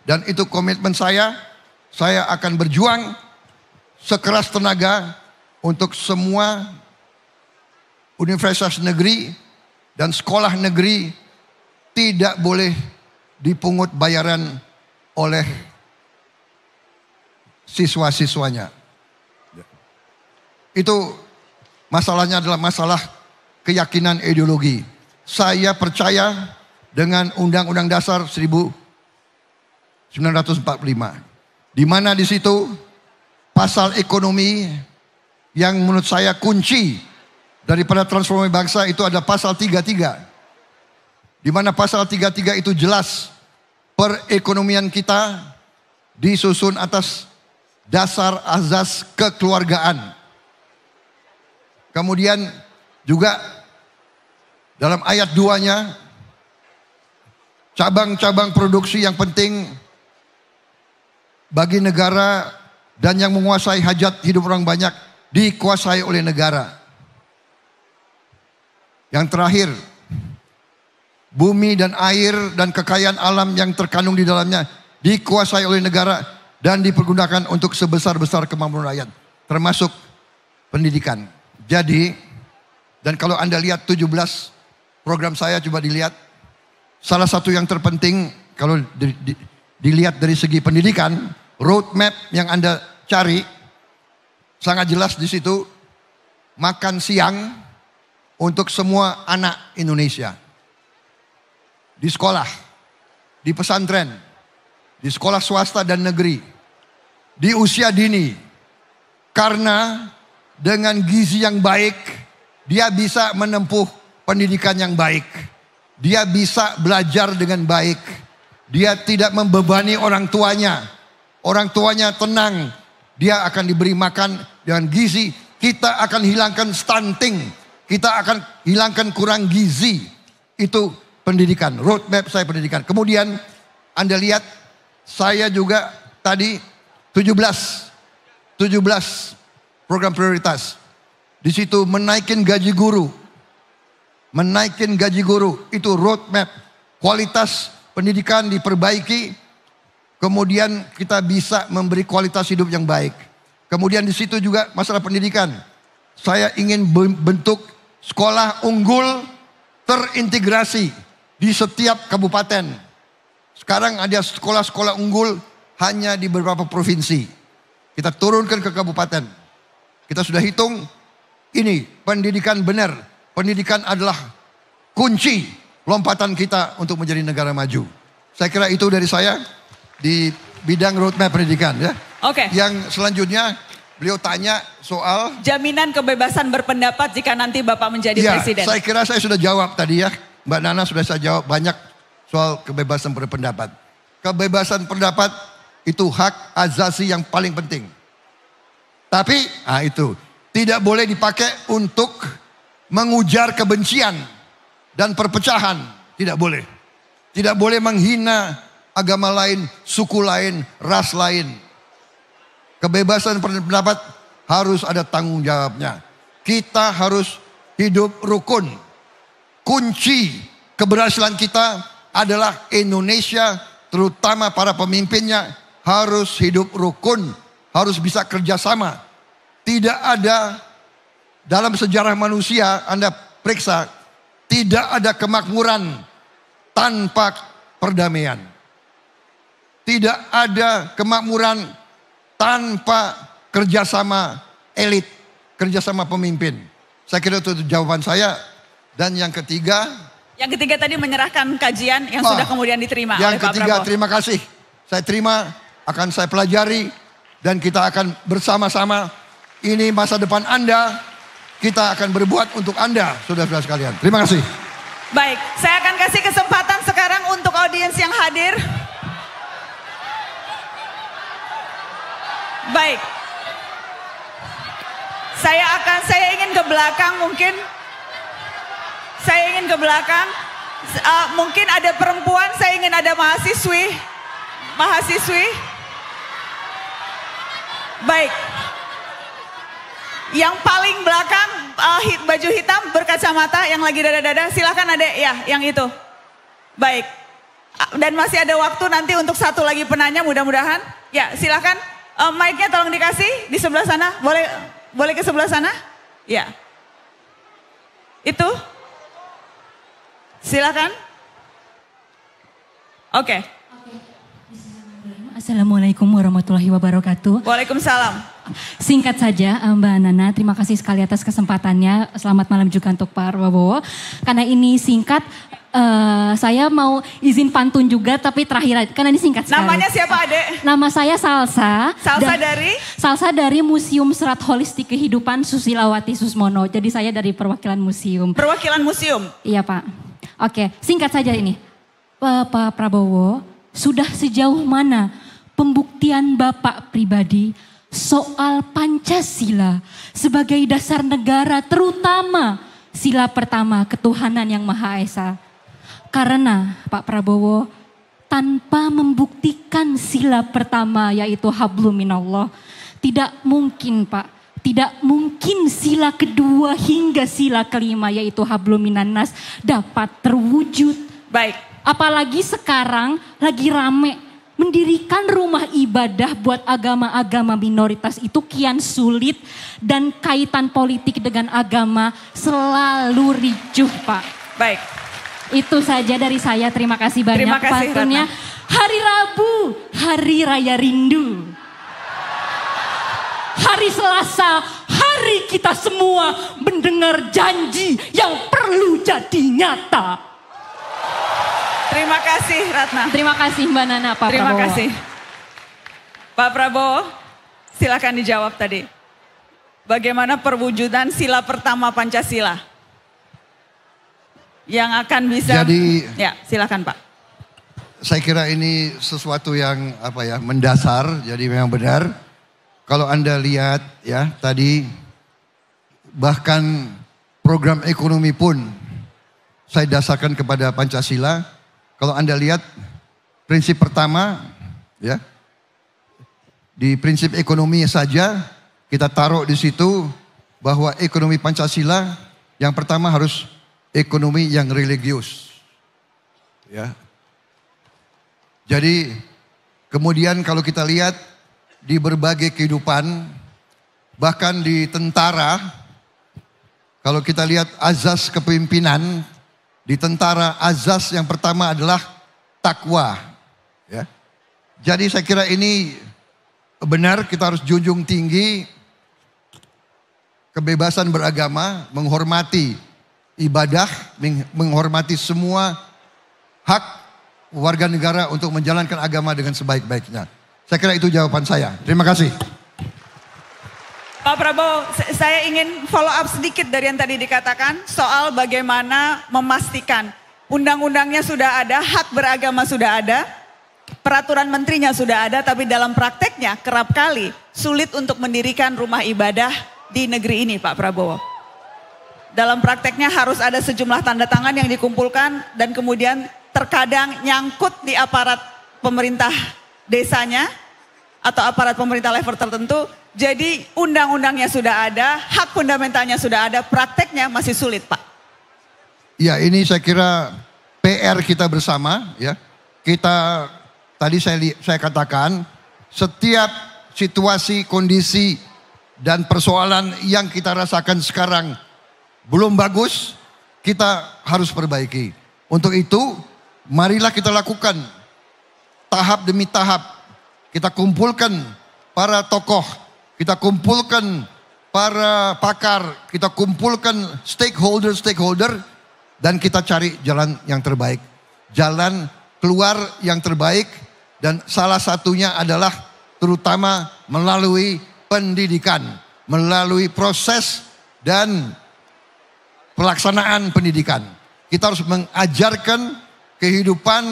Dan itu komitmen saya. Saya akan berjuang sekeras tenaga untuk semua universitas negeri dan sekolah negeri tidak boleh dipungut bayaran oleh siswa-siswanya. Itu masalahnya adalah masalah keyakinan ideologi. Saya percaya dengan Undang-Undang Dasar 1945. Di mana di situ pasal ekonomi yang menurut saya kunci daripada transformasi bangsa itu ada pasal 33 di mana pasal 33 itu jelas perekonomian kita disusun atas dasar azas kekeluargaan. Kemudian juga dalam ayat 2-nya cabang-cabang produksi yang penting bagi negara dan yang menguasai hajat hidup orang banyak dikuasai oleh negara. Yang terakhir, bumi dan air dan kekayaan alam yang terkandung di dalamnya dikuasai oleh negara dan dipergunakan untuk sebesar-besar kemampuan rakyat, termasuk pendidikan. Jadi, dan kalau Anda lihat 17 program saya coba dilihat, salah satu yang terpenting kalau di, di, dilihat dari segi pendidikan, roadmap yang Anda cari sangat jelas di situ makan siang untuk semua anak Indonesia di sekolah, di pesantren, di sekolah swasta dan negeri, di usia dini. Karena dengan gizi yang baik, dia bisa menempuh pendidikan yang baik. Dia bisa belajar dengan baik. Dia tidak membebani orang tuanya. Orang tuanya tenang. Dia akan diberi makan dengan gizi. Kita akan hilangkan stunting. Kita akan hilangkan kurang gizi. Itu pendidikan. Roadmap saya pendidikan. Kemudian Anda lihat saya juga tadi 17 17 program prioritas. Di situ menaikin gaji guru. Menaikin gaji guru itu roadmap. Kualitas pendidikan diperbaiki. Kemudian kita bisa memberi kualitas hidup yang baik. Kemudian di situ juga masalah pendidikan. Saya ingin bentuk sekolah unggul terintegrasi di setiap kabupaten. Sekarang ada sekolah-sekolah unggul hanya di beberapa provinsi. Kita turunkan ke kabupaten. Kita sudah hitung ini pendidikan benar. Pendidikan adalah kunci lompatan kita untuk menjadi negara maju. Saya kira itu dari saya di bidang roadmap pendidikan ya. Oke. Okay. Yang selanjutnya beliau tanya soal jaminan kebebasan berpendapat jika nanti Bapak menjadi ya, presiden. saya kira saya sudah jawab tadi ya. Mbak Nana sudah saya jawab banyak soal kebebasan berpendapat. Kebebasan pendapat itu hak azasi yang paling penting. Tapi, ah itu tidak boleh dipakai untuk mengujar kebencian dan perpecahan. Tidak boleh. Tidak boleh menghina agama lain, suku lain, ras lain. Kebebasan pendapat harus ada tanggung jawabnya. Kita harus hidup rukun kunci keberhasilan kita adalah Indonesia terutama para pemimpinnya harus hidup rukun, harus bisa kerjasama. Tidak ada dalam sejarah manusia Anda periksa, tidak ada kemakmuran tanpa perdamaian. Tidak ada kemakmuran tanpa kerjasama elit, kerjasama pemimpin. Saya kira itu jawaban saya. Dan yang ketiga. Yang ketiga tadi menyerahkan kajian yang ah, sudah kemudian diterima. Yang oleh ketiga Prabowo. terima kasih. Saya terima, akan saya pelajari. Dan kita akan bersama-sama. Ini masa depan Anda. Kita akan berbuat untuk Anda, sudah saudara sekalian. Terima kasih. Baik, saya akan kasih kesempatan sekarang untuk audiens yang hadir. Baik. Saya akan saya ingin ke belakang mungkin saya ingin ke belakang. Uh, mungkin ada perempuan, saya ingin ada mahasiswi. Mahasiswi. Baik. Yang paling belakang uh, hit, baju hitam berkacamata yang lagi dada-dada silahkan ada, ya yang itu. Baik. Ah, dan masih ada waktu nanti untuk satu lagi penanya mudah-mudahan. Ya silahkan. Uh, eh, mic-nya tolong dikasih di sebelah sana. Boleh boleh ke sebelah sana? Ya. Itu. Silakan. Oke. Okay. Assalamualaikum warahmatullahi wabarakatuh. Waalaikumsalam. Singkat saja eh, Mbak Nana, terima kasih sekali atas kesempatannya. Selamat malam juga untuk Pak Prabowo. Karena ini singkat, uh, saya mau izin pantun juga tapi terakhir karena ini singkat sekali. Namanya siapa Ade? Nama saya Salsa. Salsa dan, dari? Salsa dari Museum Serat Holistik Kehidupan Susilawati Susmono. Jadi saya dari perwakilan museum. Perwakilan museum? Iya Pak. Oke, singkat saja ini. Pak Prabowo, sudah sejauh mana pembuktian Bapak pribadi soal Pancasila sebagai dasar negara terutama sila pertama ketuhanan yang Maha Esa? Karena Pak Prabowo tanpa membuktikan sila pertama yaitu habluminallah minallah tidak mungkin Pak tidak mungkin sila kedua hingga sila kelima yaitu habluminan nas dapat terwujud. Baik. Apalagi sekarang lagi rame mendirikan rumah ibadah buat agama-agama minoritas itu kian sulit dan kaitan politik dengan agama selalu ricuh, Pak. Baik. Itu saja dari saya. Terima kasih banyak. Terima kasih, Pastinya hari Rabu, hari raya rindu hari Selasa, hari kita semua mendengar janji yang perlu jadi nyata. Terima kasih Ratna. Terima kasih Mbak Nana, Pak Terima Prabowo. kasih. Pak Prabowo, silakan dijawab tadi. Bagaimana perwujudan sila pertama Pancasila? Yang akan bisa Jadi ya, silakan Pak saya kira ini sesuatu yang apa ya mendasar jadi memang benar kalau Anda lihat ya tadi bahkan program ekonomi pun saya dasarkan kepada Pancasila. Kalau Anda lihat prinsip pertama ya di prinsip ekonomi saja kita taruh di situ bahwa ekonomi Pancasila yang pertama harus ekonomi yang religius. Ya. Jadi kemudian kalau kita lihat di berbagai kehidupan, bahkan di tentara. Kalau kita lihat azas kepemimpinan di tentara, azas yang pertama adalah takwa. Ya. Jadi saya kira ini benar kita harus junjung tinggi kebebasan beragama, menghormati ibadah, menghormati semua hak warga negara untuk menjalankan agama dengan sebaik-baiknya. Saya kira itu jawaban saya. Terima kasih. Pak Prabowo, saya ingin follow up sedikit dari yang tadi dikatakan soal bagaimana memastikan undang-undangnya sudah ada, hak beragama sudah ada, peraturan menterinya sudah ada, tapi dalam prakteknya kerap kali sulit untuk mendirikan rumah ibadah di negeri ini, Pak Prabowo. Dalam prakteknya harus ada sejumlah tanda tangan yang dikumpulkan dan kemudian terkadang nyangkut di aparat pemerintah desanya atau aparat pemerintah level tertentu. Jadi undang-undangnya sudah ada, hak fundamentalnya sudah ada, prakteknya masih sulit Pak. Ya ini saya kira PR kita bersama ya. Kita tadi saya, saya katakan setiap situasi, kondisi dan persoalan yang kita rasakan sekarang belum bagus, kita harus perbaiki. Untuk itu marilah kita lakukan tahap demi tahap. Kita kumpulkan para tokoh, kita kumpulkan para pakar, kita kumpulkan stakeholder-stakeholder dan kita cari jalan yang terbaik. Jalan keluar yang terbaik dan salah satunya adalah terutama melalui pendidikan, melalui proses dan pelaksanaan pendidikan. Kita harus mengajarkan kehidupan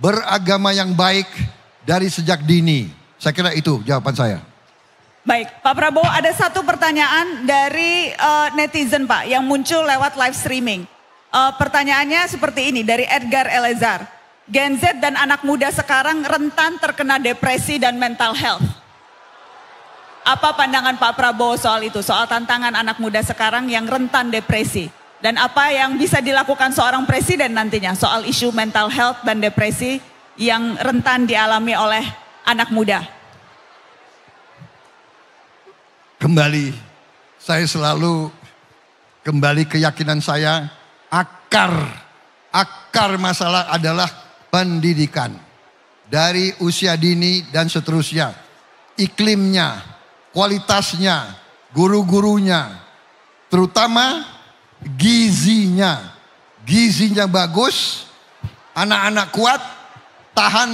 beragama yang baik dari sejak dini? Saya kira itu jawaban saya. Baik, Pak Prabowo ada satu pertanyaan dari uh, netizen Pak yang muncul lewat live streaming. Uh, pertanyaannya seperti ini dari Edgar Elezar. Gen Z dan anak muda sekarang rentan terkena depresi dan mental health. Apa pandangan Pak Prabowo soal itu? Soal tantangan anak muda sekarang yang rentan depresi? dan apa yang bisa dilakukan seorang presiden nantinya soal isu mental health dan depresi yang rentan dialami oleh anak muda. Kembali, saya selalu kembali keyakinan saya akar akar masalah adalah pendidikan dari usia dini dan seterusnya. Iklimnya, kualitasnya, guru-gurunya, terutama gizinya. Gizinya bagus, anak-anak kuat, tahan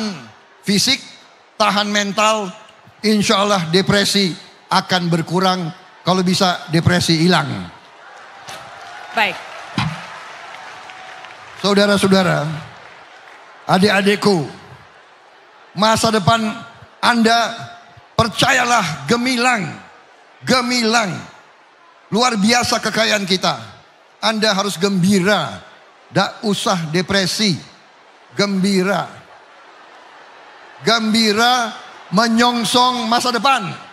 fisik, tahan mental, insya Allah depresi akan berkurang. Kalau bisa depresi hilang. Baik. Saudara-saudara, adik-adikku, masa depan Anda percayalah gemilang, gemilang. Luar biasa kekayaan kita. Anda harus gembira. tak usah depresi. Gembira. Gembira menyongsong masa depan.